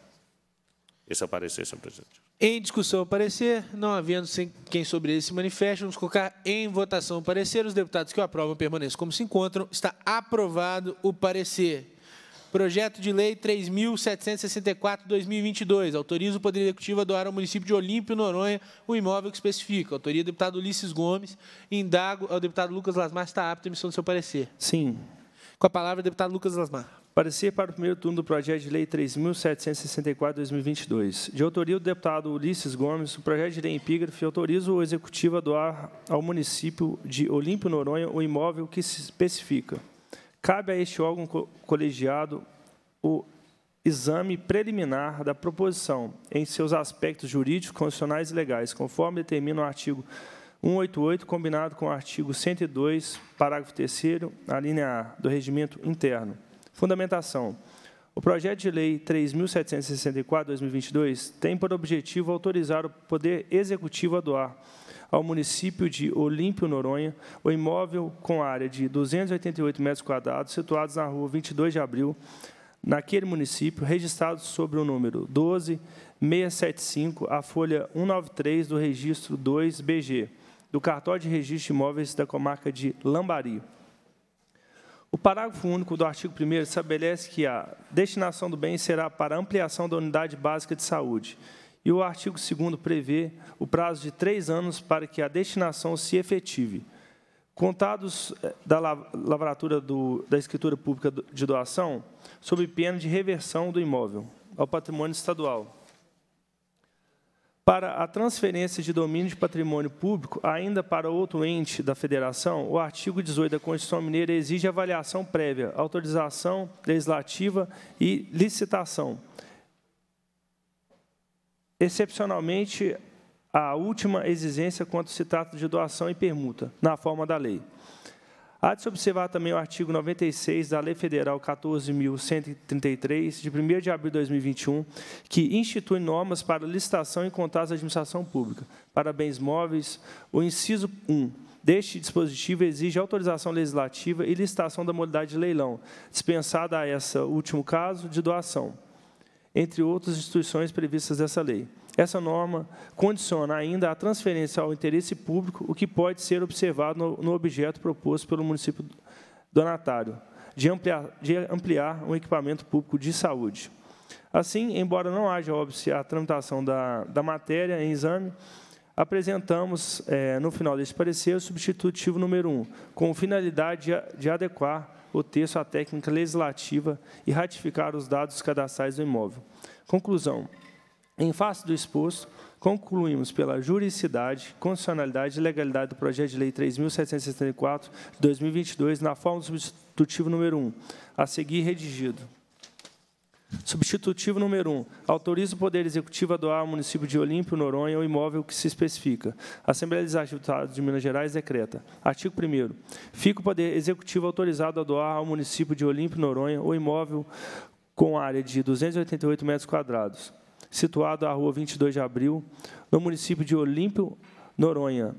Esse é parecer, senhor presidente. Em discussão o parecer, não havendo quem sobre ele se manifeste, vamos colocar em votação o parecer. Os deputados que o aprovam permaneçam como se encontram. Está aprovado o parecer. Projeto de Lei 3.764-2022. Autoriza o Poder Executivo a doar ao município de Olímpio, Noronha, o imóvel que especifica. Autoria do deputado Ulisses Gomes. Indago ao deputado Lucas Lasmar se está apto à emissão do seu parecer. Sim. Com a palavra, deputado Lucas Lasmar. Parecer para o primeiro turno do projeto de lei 3.764-2022. De autoria do deputado Ulisses Gomes, o projeto de lei epígrafe autoriza o executivo a doar ao município de Olímpio Noronha o imóvel que se especifica cabe a este órgão colegiado o exame preliminar da proposição em seus aspectos jurídicos, constitucionais e legais, conforme determina o artigo 188, combinado com o artigo 102, parágrafo 3 a linha A, do regimento interno. Fundamentação. O projeto de lei 3.764-2022 tem por objetivo autorizar o Poder Executivo a doar ao município de Olímpio, Noronha, o imóvel com área de 288 metros quadrados, situados na rua 22 de abril, naquele município, registrado sobre o número 12675, a folha 193 do registro 2BG, do cartório de registro de imóveis da comarca de Lambari. O parágrafo único do artigo 1 estabelece que a destinação do bem será para ampliação da unidade básica de saúde, e o artigo 2 prevê o prazo de três anos para que a destinação se efetive. Contados eh, da lavratura do, da escritura pública de doação, sob pena de reversão do imóvel ao patrimônio estadual. Para a transferência de domínio de patrimônio público, ainda para outro ente da federação, o artigo 18 da Constituição Mineira exige avaliação prévia, autorização legislativa e licitação excepcionalmente, a última exigência quanto se trata de doação e permuta, na forma da lei. Há de se observar também o artigo 96 da Lei Federal 14.133, de 1 de abril de 2021, que institui normas para licitação e contratos da administração pública. Para bens móveis, o inciso 1 deste dispositivo exige autorização legislativa e licitação da modalidade de leilão, dispensada a essa último caso de doação entre outras instituições previstas dessa lei. Essa norma condiciona ainda a transferência ao interesse público o que pode ser observado no, objeto proposto pelo município donatário, de ampliar, de ampliar um equipamento público de saúde. Assim, embora não haja óbvio à tramitação da, da matéria em exame, apresentamos, eh, no final deste parecer, o substitutivo número 1, um, com finalidade de, de adequar o texto à técnica legislativa e ratificar os dados cadastrais do imóvel. Conclusão. Em face do exposto, concluímos pela juridicidade, constitucionalidade e legalidade do projeto de lei 3.774 de 2022 na forma substitutivo número 1, a seguir redigido. Substitutivo número 1. Um, autoriza o Poder Executivo a doar ao município de Olímpio, Noronha, o imóvel que se especifica. A Assembleia Legislativa do Estado de Minas Gerais decreta. Artigo 1 Fica o Poder Executivo autorizado a doar ao município de Olímpio, Noronha, o imóvel com área de 288 metros quadrados, situado à Rua 22 de Abril, no município de Olímpio, Noronha,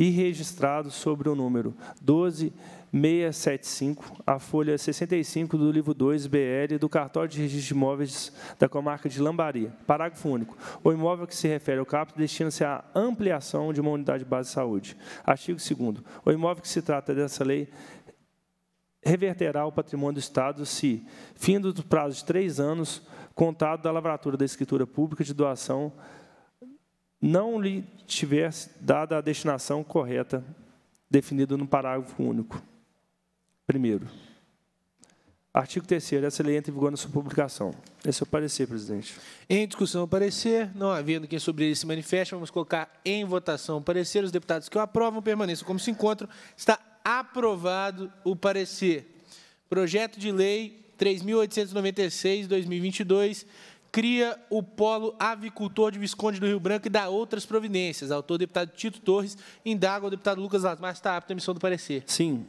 e registrado sobre o número 12675, a folha 65 do livro 2 BL do cartório de registro de imóveis da comarca de Lambari. Parágrafo único. O imóvel que se refere ao capto destina-se à ampliação de uma unidade de base de saúde. Artigo 2 O imóvel que se trata dessa lei reverterá o patrimônio do Estado se, fim do prazo de três anos, contado da lavratura da escritura pública de doação não lhe tiver dada a destinação correta definida no parágrafo único. Primeiro. Artigo 3 Essa lei entra em vigor na sua publicação. Esse é o parecer, presidente. Em discussão o parecer, não havendo quem sobre ele se manifeste, vamos colocar em votação o parecer. Os deputados que o aprovam permaneçam como se encontram. Está aprovado o parecer. Projeto de lei 3.896, 2022, cria o Polo Avicultor de Visconde do Rio Branco e dá outras providências. Autor, deputado Tito Torres, indaga o deputado Lucas Asmar. Está apto a emissão do parecer. Sim.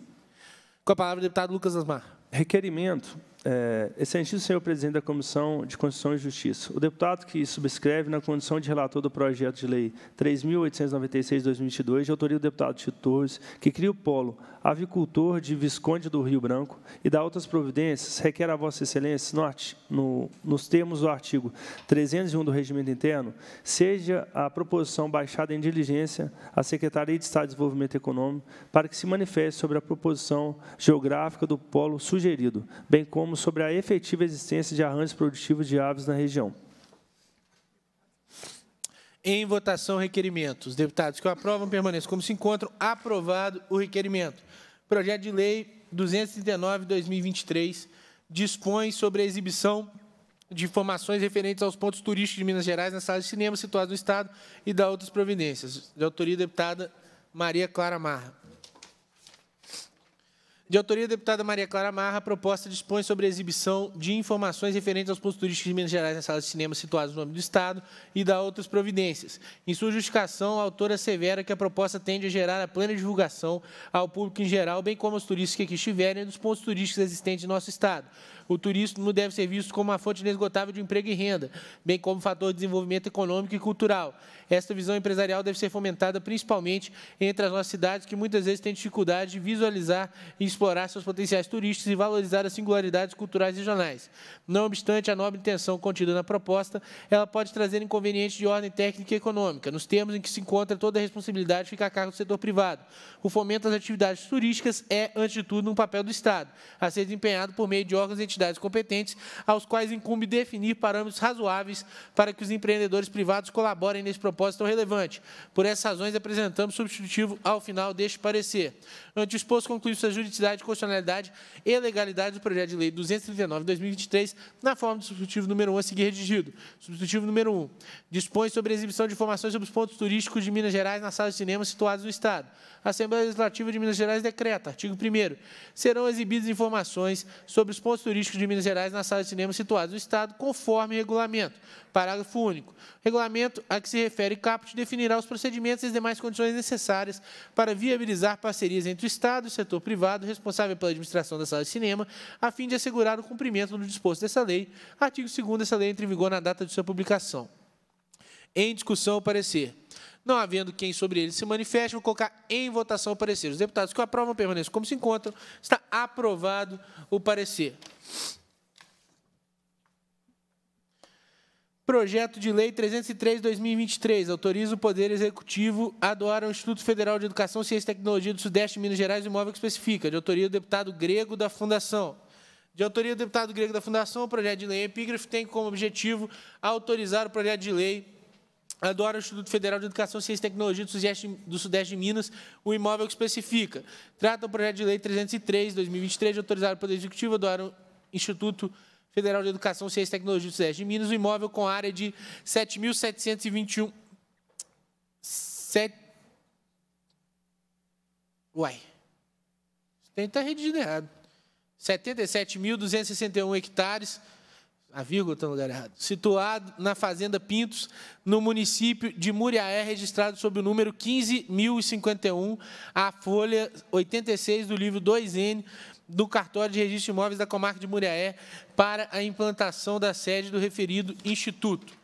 Com a palavra, deputado Lucas Asmar. Requerimento é, excelentíssimo senhor presidente da Comissão de Constituição e Justiça, o deputado que subscreve na condição de relator do projeto de lei 3.896-2022, de autoria do deputado Tito Torres, que cria o polo avicultor de Visconde do Rio Branco e dá outras providências, requer a vossa excelência, no, nos termos do artigo 301 do Regimento Interno, seja a proposição baixada em diligência à Secretaria de Estado de Desenvolvimento Econômico para que se manifeste sobre a proposição geográfica do polo sugerido, bem como sobre a efetiva existência de arranjos produtivos de aves na região. Em votação, requerimento. Os deputados que o aprovam permaneçam como se encontram. Aprovado o requerimento. Projeto de Lei 239-2023 dispõe sobre a exibição de informações referentes aos pontos turísticos de Minas Gerais nas salas de cinema situadas no Estado e da outras providências. De autoria, deputada Maria Clara Marra. De autoria da deputada Maria Clara Marra, a proposta dispõe sobre a exibição de informações referentes aos pontos turísticos de Minas Gerais nas salas de cinema situadas no nome do Estado e da outras providências. Em sua justificação, a autora severa que a proposta tende a gerar a plena divulgação ao público em geral, bem como aos turistas que aqui estiverem, dos pontos turísticos existentes em nosso Estado, o turismo deve ser visto como uma fonte inesgotável de emprego e renda, bem como fator de desenvolvimento econômico e cultural. Esta visão empresarial deve ser fomentada principalmente entre as nossas cidades, que muitas vezes têm dificuldade de visualizar e explorar seus potenciais turísticos e valorizar as singularidades culturais regionais. Não obstante a nobre intenção contida na proposta, ela pode trazer inconvenientes de ordem técnica e econômica, nos termos em que se encontra toda a responsabilidade fica a cargo do setor privado. O fomento às atividades turísticas é, antes de tudo, um papel do Estado, a ser desempenhado por meio de órgãos e entidades entidades competentes, aos quais incumbe definir parâmetros razoáveis para que os empreendedores privados colaborem nesse propósito tão relevante. Por essas razões, apresentamos substitutivo ao final deste parecer. Ante exposto, conclui-se a juridicidade, constitucionalidade e legalidade do projeto de lei 239 de 2023, na forma do substitutivo número 1 a seguir redigido. Substitutivo número 1 dispõe sobre a exibição de informações sobre os pontos turísticos de Minas Gerais nas salas de cinema situadas no Estado. A Assembleia Legislativa de Minas Gerais decreta, artigo 1 serão exibidas informações sobre os pontos turísticos de Minas Gerais na sala de cinema situadas no Estado, conforme o regulamento. Parágrafo único. O regulamento a que se refere caput definirá os procedimentos e as demais condições necessárias para viabilizar parcerias entre o Estado e o setor privado responsável pela administração da sala de cinema, a fim de assegurar o cumprimento do disposto dessa lei. Artigo 2 dessa lei entra em vigor na data de sua publicação. Em discussão, o parecer. Não havendo quem sobre ele se manifeste, vou colocar em votação o parecer. Os deputados que aprovam permaneçam como se encontram. Está aprovado o parecer. Projeto de Lei 303-2023 autoriza o Poder Executivo a doar ao Instituto Federal de Educação, Ciência e Tecnologia do Sudeste de Minas Gerais o imóvel que especifica, de autoria do deputado Grego da Fundação. De autoria do deputado Grego da Fundação, o projeto de lei epígrafe tem como objetivo autorizar o projeto de lei adora o Instituto Federal de Educação, Ciência e Tecnologia do Sudeste, do Sudeste de Minas, o imóvel que especifica. Trata o projeto de lei 303, 2023, autorizado pelo Executivo, doar o Instituto Federal de Educação, Ciência e Tecnologia do Sudeste de Minas, o imóvel com área de 7.721... 7... Uai, tem que estar redigido errado. 77.261 hectares, a vírgula está no lugar errado. Situado na Fazenda Pintos, no município de Muriaé, registrado sob o número 15.051, a folha 86 do livro 2N, do cartório de registro de imóveis da comarca de Muriaé, para a implantação da sede do referido instituto.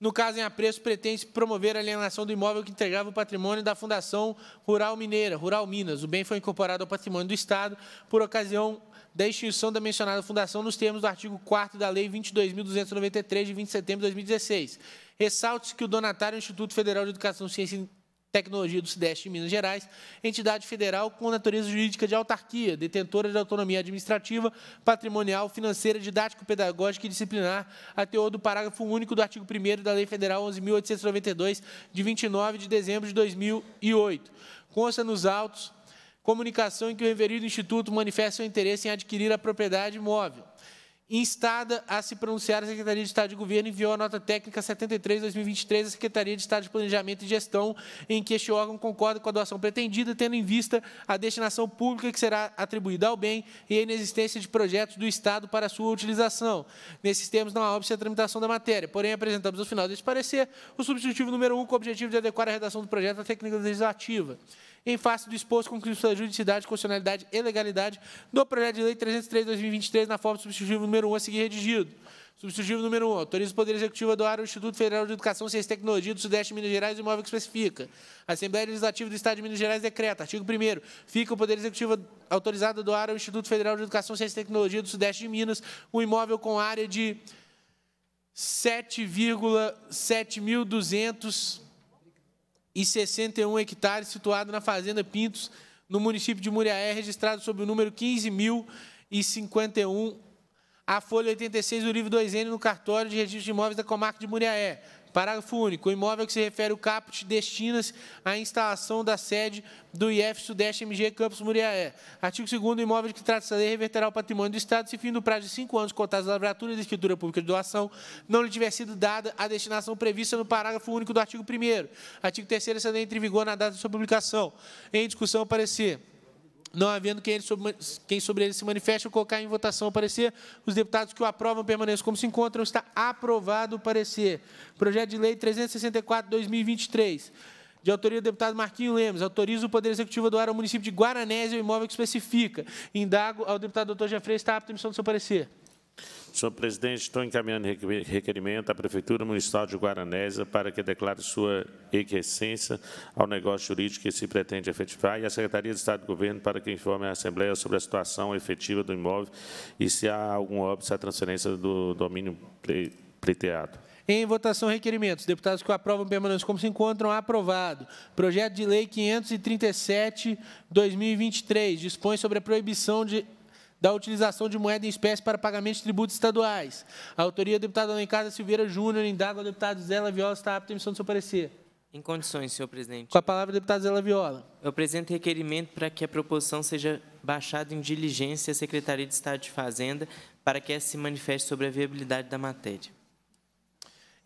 No caso em apreço, pretende se promover a alienação do imóvel que entregava o patrimônio da Fundação Rural Mineira, Rural Minas. O bem foi incorporado ao patrimônio do Estado por ocasião da extinção da mencionada fundação nos termos do artigo 4 da Lei 22.293, de 20 de setembro de 2016. Ressalte-se que o donatário é o Instituto Federal de Educação, Ciência e Tecnologia do Sudeste de Minas Gerais, entidade federal com natureza jurídica de autarquia, detentora de autonomia administrativa, patrimonial, financeira, didático-pedagógica e disciplinar, a teor do parágrafo único do artigo 1 da Lei Federal 11.892, de 29 de dezembro de 2008. Consta nos autos comunicação em que o referido instituto manifesta seu interesse em adquirir a propriedade imóvel. Instada a se pronunciar a Secretaria de Estado de Governo, enviou a nota técnica 73-2023 à Secretaria de Estado de Planejamento e Gestão, em que este órgão concorda com a doação pretendida, tendo em vista a destinação pública que será atribuída ao bem e a inexistência de projetos do Estado para sua utilização. Nesses termos, não há óbvio a tramitação da matéria. Porém, apresentamos ao final deste parecer o substitutivo número 1 um, com o objetivo de adequar a redação do projeto à técnica legislativa em face do exposto com a juridicidade, constitucionalidade e legalidade do projeto de lei 303-2023 na forma do substitutivo número 1 a seguir redigido. Substitutivo número 1. Autoriza o Poder Executivo a doar ao Instituto Federal de Educação, Ciência e Tecnologia do Sudeste de Minas Gerais o imóvel que especifica. A Assembleia Legislativa do Estado de Minas Gerais decreta. Artigo 1 Fica o Poder Executivo autorizado a doar ao Instituto Federal de Educação, Ciência e Tecnologia do Sudeste de Minas um imóvel com área de 7,7200 e 61 hectares, situado na Fazenda Pintos, no município de Muriaé, registrado sob o número 15.051, a folha 86 do livro 2N, no cartório de registro de imóveis da comarca de Muriaé. Parágrafo único. O imóvel que se refere o caput destina-se à instalação da sede do IF Sudeste MG Campus Muriaé. Artigo 2 o imóvel que trata se lei reverterá ao patrimônio do Estado se fim do prazo de cinco anos contados da lavratura e da escritura pública de doação não lhe tiver sido dada a destinação prevista no parágrafo único do artigo 1 Artigo 3 essa lei entra em vigor na data de sua publicação. Em discussão, parecer. Não havendo quem, ele sobre, quem sobre ele se manifeste, colocar em votação o parecer. Os deputados que o aprovam permaneçam como se encontram. Está aprovado o parecer. Projeto de Lei 364-2023 de autoria do deputado Marquinho Lemos, autoriza o Poder Executivo a doar ao município de Guaranésia o imóvel que especifica. Indago ao deputado doutor Jeffrey, está apto a emissão do seu parecer. Senhor presidente, estou encaminhando requerimento à Prefeitura Municipal de Guaranésia para que declare sua equescência ao negócio jurídico que se pretende efetivar e à Secretaria de Estado do Governo para que informe a Assembleia sobre a situação efetiva do imóvel e se há algum óbvio à transferência do domínio pleiteado. Em votação, requerimentos. Deputados que aprovam permanentes como se encontram, aprovado. Projeto de Lei 537-2023 dispõe sobre a proibição de da utilização de moeda em espécie para pagamento de tributos estaduais. A autoria do deputado Alencar da Silveira Júnior, indaga dado ao deputado Zé Laviola, está apta à emissão do seu parecer. Em condições, senhor presidente. Com a palavra, deputado Zé Laviola. Eu apresento requerimento para que a proposição seja baixada em diligência à Secretaria de Estado de Fazenda para que essa se manifeste sobre a viabilidade da matéria.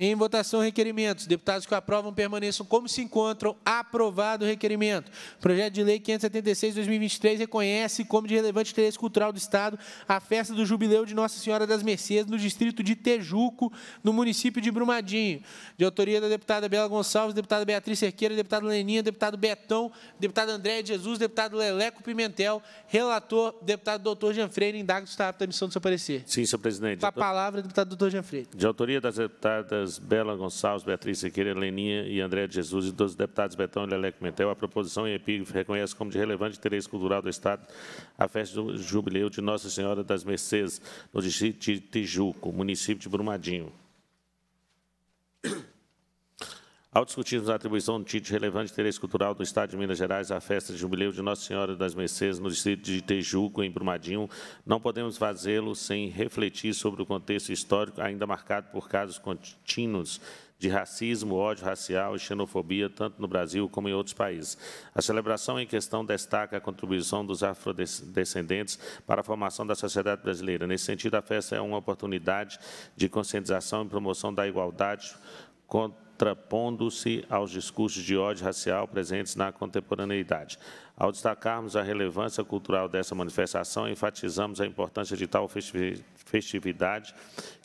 Em votação, requerimentos. Deputados que aprovam permaneçam como se encontram. Aprovado o requerimento. Projeto de Lei 576-2023 reconhece como de relevante interesse cultural do Estado a festa do Jubileu de Nossa Senhora das Mercedes no distrito de Tejuco, no município de Brumadinho. De autoria da deputada Bela Gonçalves, deputada Beatriz Cerqueira, deputado Leninha, deputado Betão, deputado André Jesus, deputado Leleco Pimentel, relator, deputado doutor Jean Freire, indaga o staff da missão do seu parecer. Sim, senhor presidente. Com a palavra, deputado doutor Jean Freire. De autoria das deputadas deputadas Bela Gonçalves, Beatriz Siqueira, Leninha e André de Jesus e dos deputados Betão e Leleco Mentel, a proposição em epígrafe reconhece como de relevante interesse cultural do Estado a festa do jubileu de Nossa Senhora das Mercedes, no distrito de Tijuco, município de Brumadinho. Ao discutirmos a atribuição do título de relevante interesse cultural do Estado de Minas Gerais à festa de jubileu de Nossa Senhora das Mercês no distrito de Tejuco, em Brumadinho, não podemos fazê-lo sem refletir sobre o contexto histórico ainda marcado por casos contínuos de racismo, ódio racial e xenofobia, tanto no Brasil como em outros países. A celebração em questão destaca a contribuição dos afrodescendentes para a formação da sociedade brasileira. Nesse sentido, a festa é uma oportunidade de conscientização e promoção da igualdade, contrapondo-se aos discursos de ódio racial presentes na contemporaneidade. Ao destacarmos a relevância cultural dessa manifestação, enfatizamos a importância de tal festividade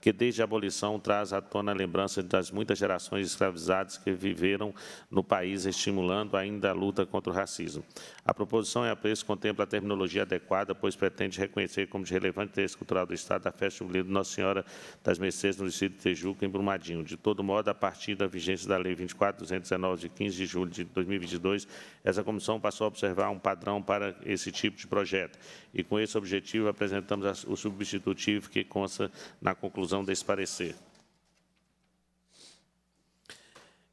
que desde a abolição traz à tona a lembrança das muitas gerações escravizadas que viveram no país, estimulando ainda a luta contra o racismo. A proposição e a preço contempla a terminologia adequada, pois pretende reconhecer como de relevante interesse cultural do Estado a festa jubileu de Nossa Senhora das Mercedes no distrito de Tejuca, em Brumadinho. De todo modo, a partir da vigência da Lei 24.219, de 15 de julho de 2022, essa comissão passou a observar um padrão para esse tipo de projeto. E, com esse objetivo, apresentamos o substitutivo que que consta na conclusão desse parecer.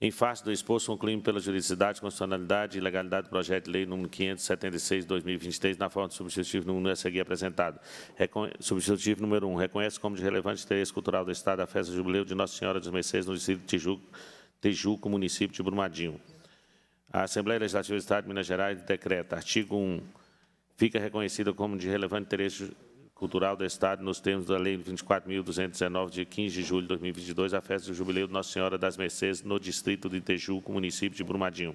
Em face do exposto, concluímos pela juridicidade, constitucionalidade e legalidade do projeto de lei número 576 de 2023, na forma do substitutivo número a é seguir apresentado. Substitutivo número 1. Reconhece como de relevante interesse cultural do Estado a festa jubileu de Nossa Senhora dos Mercedes no distrito de Tijuco, Tijuco, município de Brumadinho. A Assembleia Legislativa do Estado de Minas Gerais decreta, artigo 1, fica reconhecida como de relevante interesse Cultural do Estado, nos termos da Lei 24.219, de 15 de julho de 2022, a festa do Jubileu de Nossa Senhora das Mercedes, no distrito de Tejuco, município de Brumadinho.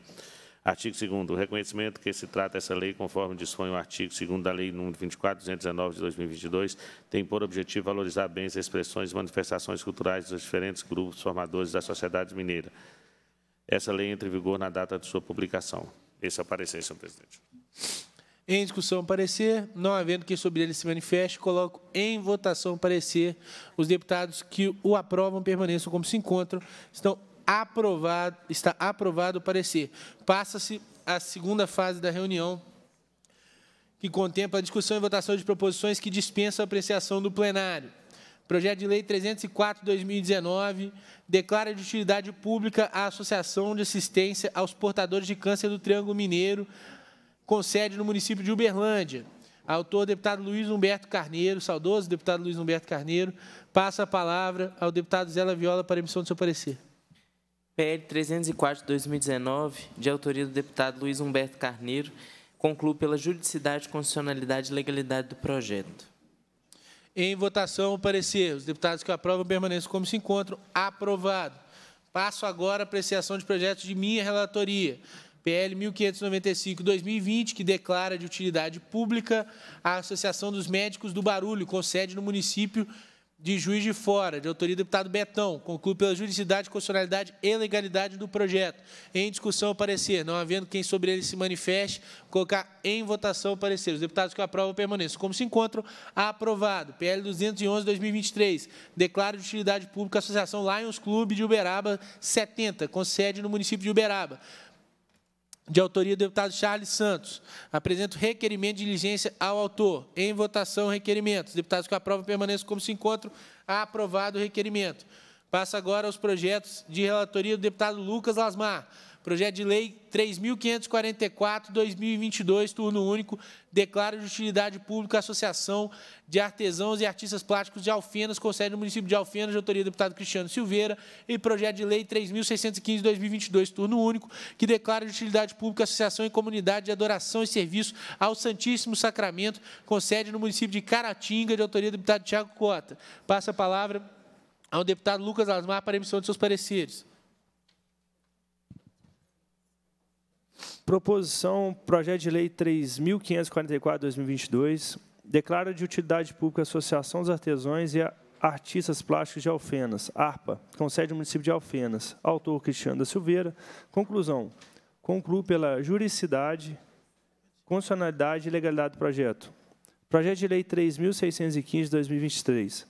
Artigo 2 o reconhecimento que se trata essa lei, conforme dispõe o artigo 2 da Lei nº 24.219, de 2022, tem por objetivo valorizar bens, expressões e manifestações culturais dos diferentes grupos formadores da sociedade mineira. Essa lei entra em vigor na data de sua publicação. Esse é o parecer, senhor presidente. Em discussão, parecer. Não havendo que sobre ele se manifeste, coloco em votação parecer. Os deputados que o aprovam permaneçam como se encontram. Estão aprovado, está aprovado o parecer. Passa-se a segunda fase da reunião, que contempla a discussão e votação de proposições que dispensam a apreciação do plenário. Projeto de Lei 304-2019 declara de utilidade pública a Associação de Assistência aos Portadores de Câncer do Triângulo Mineiro, com sede no município de Uberlândia. Autor, deputado Luiz Humberto Carneiro, saudoso deputado Luiz Humberto Carneiro, passa a palavra ao deputado Zé Viola para emissão do seu parecer. PL 304 2019, de autoria do deputado Luiz Humberto Carneiro, concluo pela juridicidade, constitucionalidade e legalidade do projeto. Em votação, o parecer. Os deputados que aprovam permaneçam como se encontram. Aprovado. Passo agora a apreciação de projetos de minha relatoria. PL 1595-2020, que declara de utilidade pública a Associação dos Médicos do Barulho, com sede no município de Juiz de Fora, de autoria do deputado Betão. Conclui pela juridicidade, constitucionalidade e legalidade do projeto. Em discussão, o parecer. Não havendo quem sobre ele se manifeste, colocar em votação o parecer. Os deputados que aprovam permaneçam. Como se encontram, aprovado. PL 211, 2023. Declara de utilidade pública a Associação Lions Clube de Uberaba 70, com sede no município de Uberaba de autoria do deputado Charles Santos. Apresento requerimento de diligência ao autor. Em votação, requerimentos. Deputados que aprovam permaneçam como se encontram. Aprovado o requerimento. Passa agora aos projetos de relatoria do deputado Lucas Lasmar. Projeto de Lei 3.544-2022, turno único, declara de utilidade pública a Associação de Artesãos e Artistas Plásticos de Alfenas, com sede no município de Alfenas, de autoria do deputado Cristiano Silveira, e Projeto de Lei 3.615-2022, turno único, que declara de utilidade pública a Associação e Comunidade de Adoração e Serviço ao Santíssimo Sacramento, com sede no município de Caratinga, de autoria do deputado Tiago Cota. Passa a palavra ao deputado Lucas Asmar para emissão de seus pareceres. Proposição, projeto de lei 3.544-2022, declara de utilidade pública a Associação dos Artesãos e Artistas Plásticos de Alfenas, ARPA, com sede no município de Alfenas. Autor Cristiano da Silveira. Conclusão. Concluo pela juridicidade, constitucionalidade e legalidade do projeto. Projeto de Lei 3.615, 2023.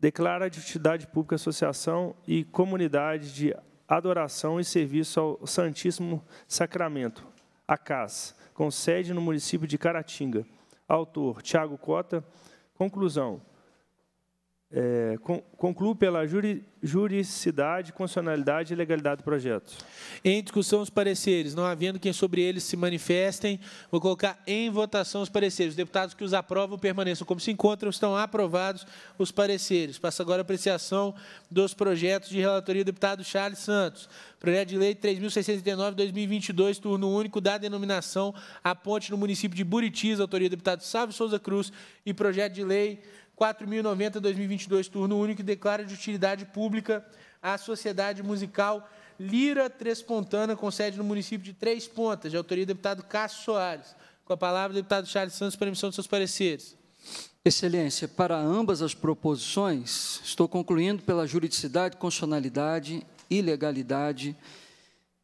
Declara de utilidade pública a Associação e Comunidade de adoração e serviço ao Santíssimo Sacramento, a CAS, com sede no município de Caratinga. Autor, Tiago Cota. Conclusão. É, concluo pela juri, juricidade, constitucionalidade e legalidade do projeto. Em discussão, os pareceres. Não havendo quem sobre eles se manifestem, vou colocar em votação os pareceres. Os deputados que os aprovam permaneçam como se encontram, estão aprovados os pareceres. Passa agora a apreciação dos projetos de relatoria do deputado Charles Santos. Projeto de lei 3.689-2022, turno único da denominação A Ponte no município de Buritis, autoria do deputado Sávio Souza Cruz, e projeto de lei 4.090 2022, turno único, declara de utilidade pública a Sociedade Musical Lira Trespontana, com sede no município de Três Pontas, de autoria do deputado Cássio Soares. Com a palavra, deputado Charles Santos, para emissão de seus pareceres. Excelência, para ambas as proposições, estou concluindo pela juridicidade, constitucionalidade, e legalidade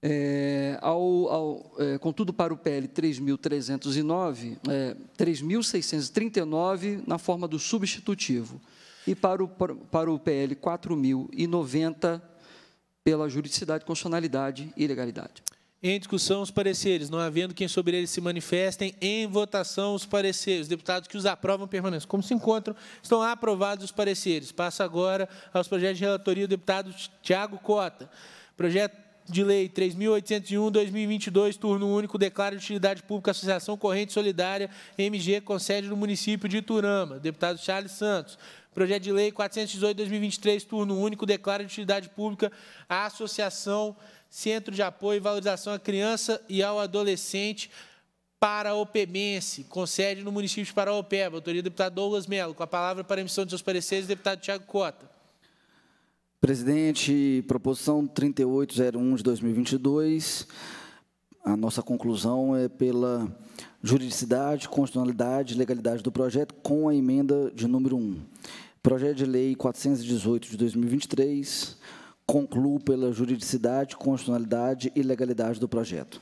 é, ao, ao, é, contudo, para o PL 3.309, é, 3.639 na forma do substitutivo, e para o, para o PL 4.090 pela juridicidade, constitucionalidade e legalidade. Em discussão, os pareceres. Não havendo quem sobre eles se manifestem, em votação, os pareceres. Os deputados que os aprovam permanecem Como se encontram, estão aprovados os pareceres. Passa agora aos projetos de relatoria do deputado Tiago Cota. Projeto de Lei 3.801, 2022, turno único, declara de utilidade pública Associação Corrente Solidária MG, com sede no município de Iturama. Deputado Charles Santos. Projeto de Lei 418, 2023, turno único, declara de utilidade pública a Associação Centro de Apoio e Valorização à Criança e ao Adolescente Paraopebense, com sede no município de Paraopeba. Autoria do deputado Douglas Melo. Com a palavra para a emissão de seus pareceres, deputado Tiago Cota. Presidente, proposição 3801 de 2022, a nossa conclusão é pela juridicidade, constitucionalidade e legalidade do projeto com a emenda de número 1. Projeto de Lei 418 de 2023, concluo pela juridicidade, constitucionalidade e legalidade do projeto.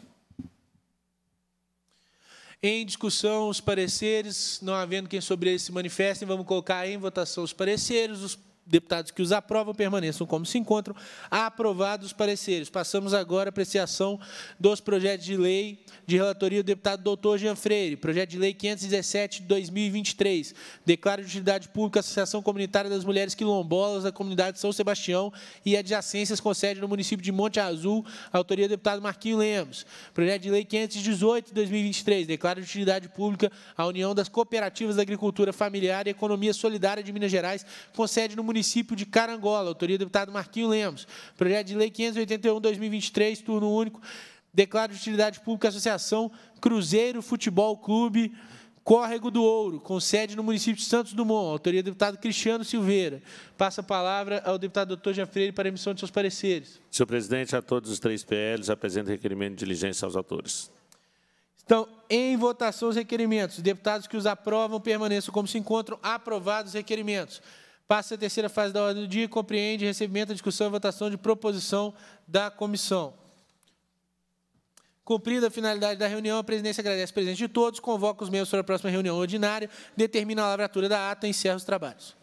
Em discussão, os pareceres, não havendo quem sobre eles se manifestem, vamos colocar em votação os pareceres, os deputados que os aprovam permaneçam como se encontram. Aprovados os pareceres. Passamos agora à apreciação dos projetos de lei de relatoria do deputado doutor Jean Freire. Projeto de lei 517 de 2023. Declara de utilidade pública a Associação Comunitária das Mulheres Quilombolas da comunidade de São Sebastião e adjacências com sede no município de Monte Azul. Autoria do deputado Marquinho Lemos. Projeto de lei 518 de 2023. Declara de utilidade pública a União das Cooperativas da Agricultura Familiar e Economia Solidária de Minas Gerais com sede no município município de Carangola, autoria do deputado Marquinho Lemos. Projeto de lei 581-2023, turno único. Declaro de utilidade pública Associação Cruzeiro Futebol Clube Córrego do Ouro, com sede no município de Santos Dumont, autoria do deputado Cristiano Silveira. Passa a palavra ao deputado doutor Jean Freire para emissão de seus pareceres. Senhor presidente, a todos os três PLs, apresento requerimento de diligência aos autores. Estão em votação os requerimentos. deputados que os aprovam permaneçam como se encontram aprovados os requerimentos. Passa a terceira fase da ordem do dia e compreende recebimento, discussão e votação de proposição da comissão. Cumprida a finalidade da reunião, a presidência agradece a presença de todos, convoca os membros para a próxima reunião ordinária, determina a lavratura da ata e encerra os trabalhos.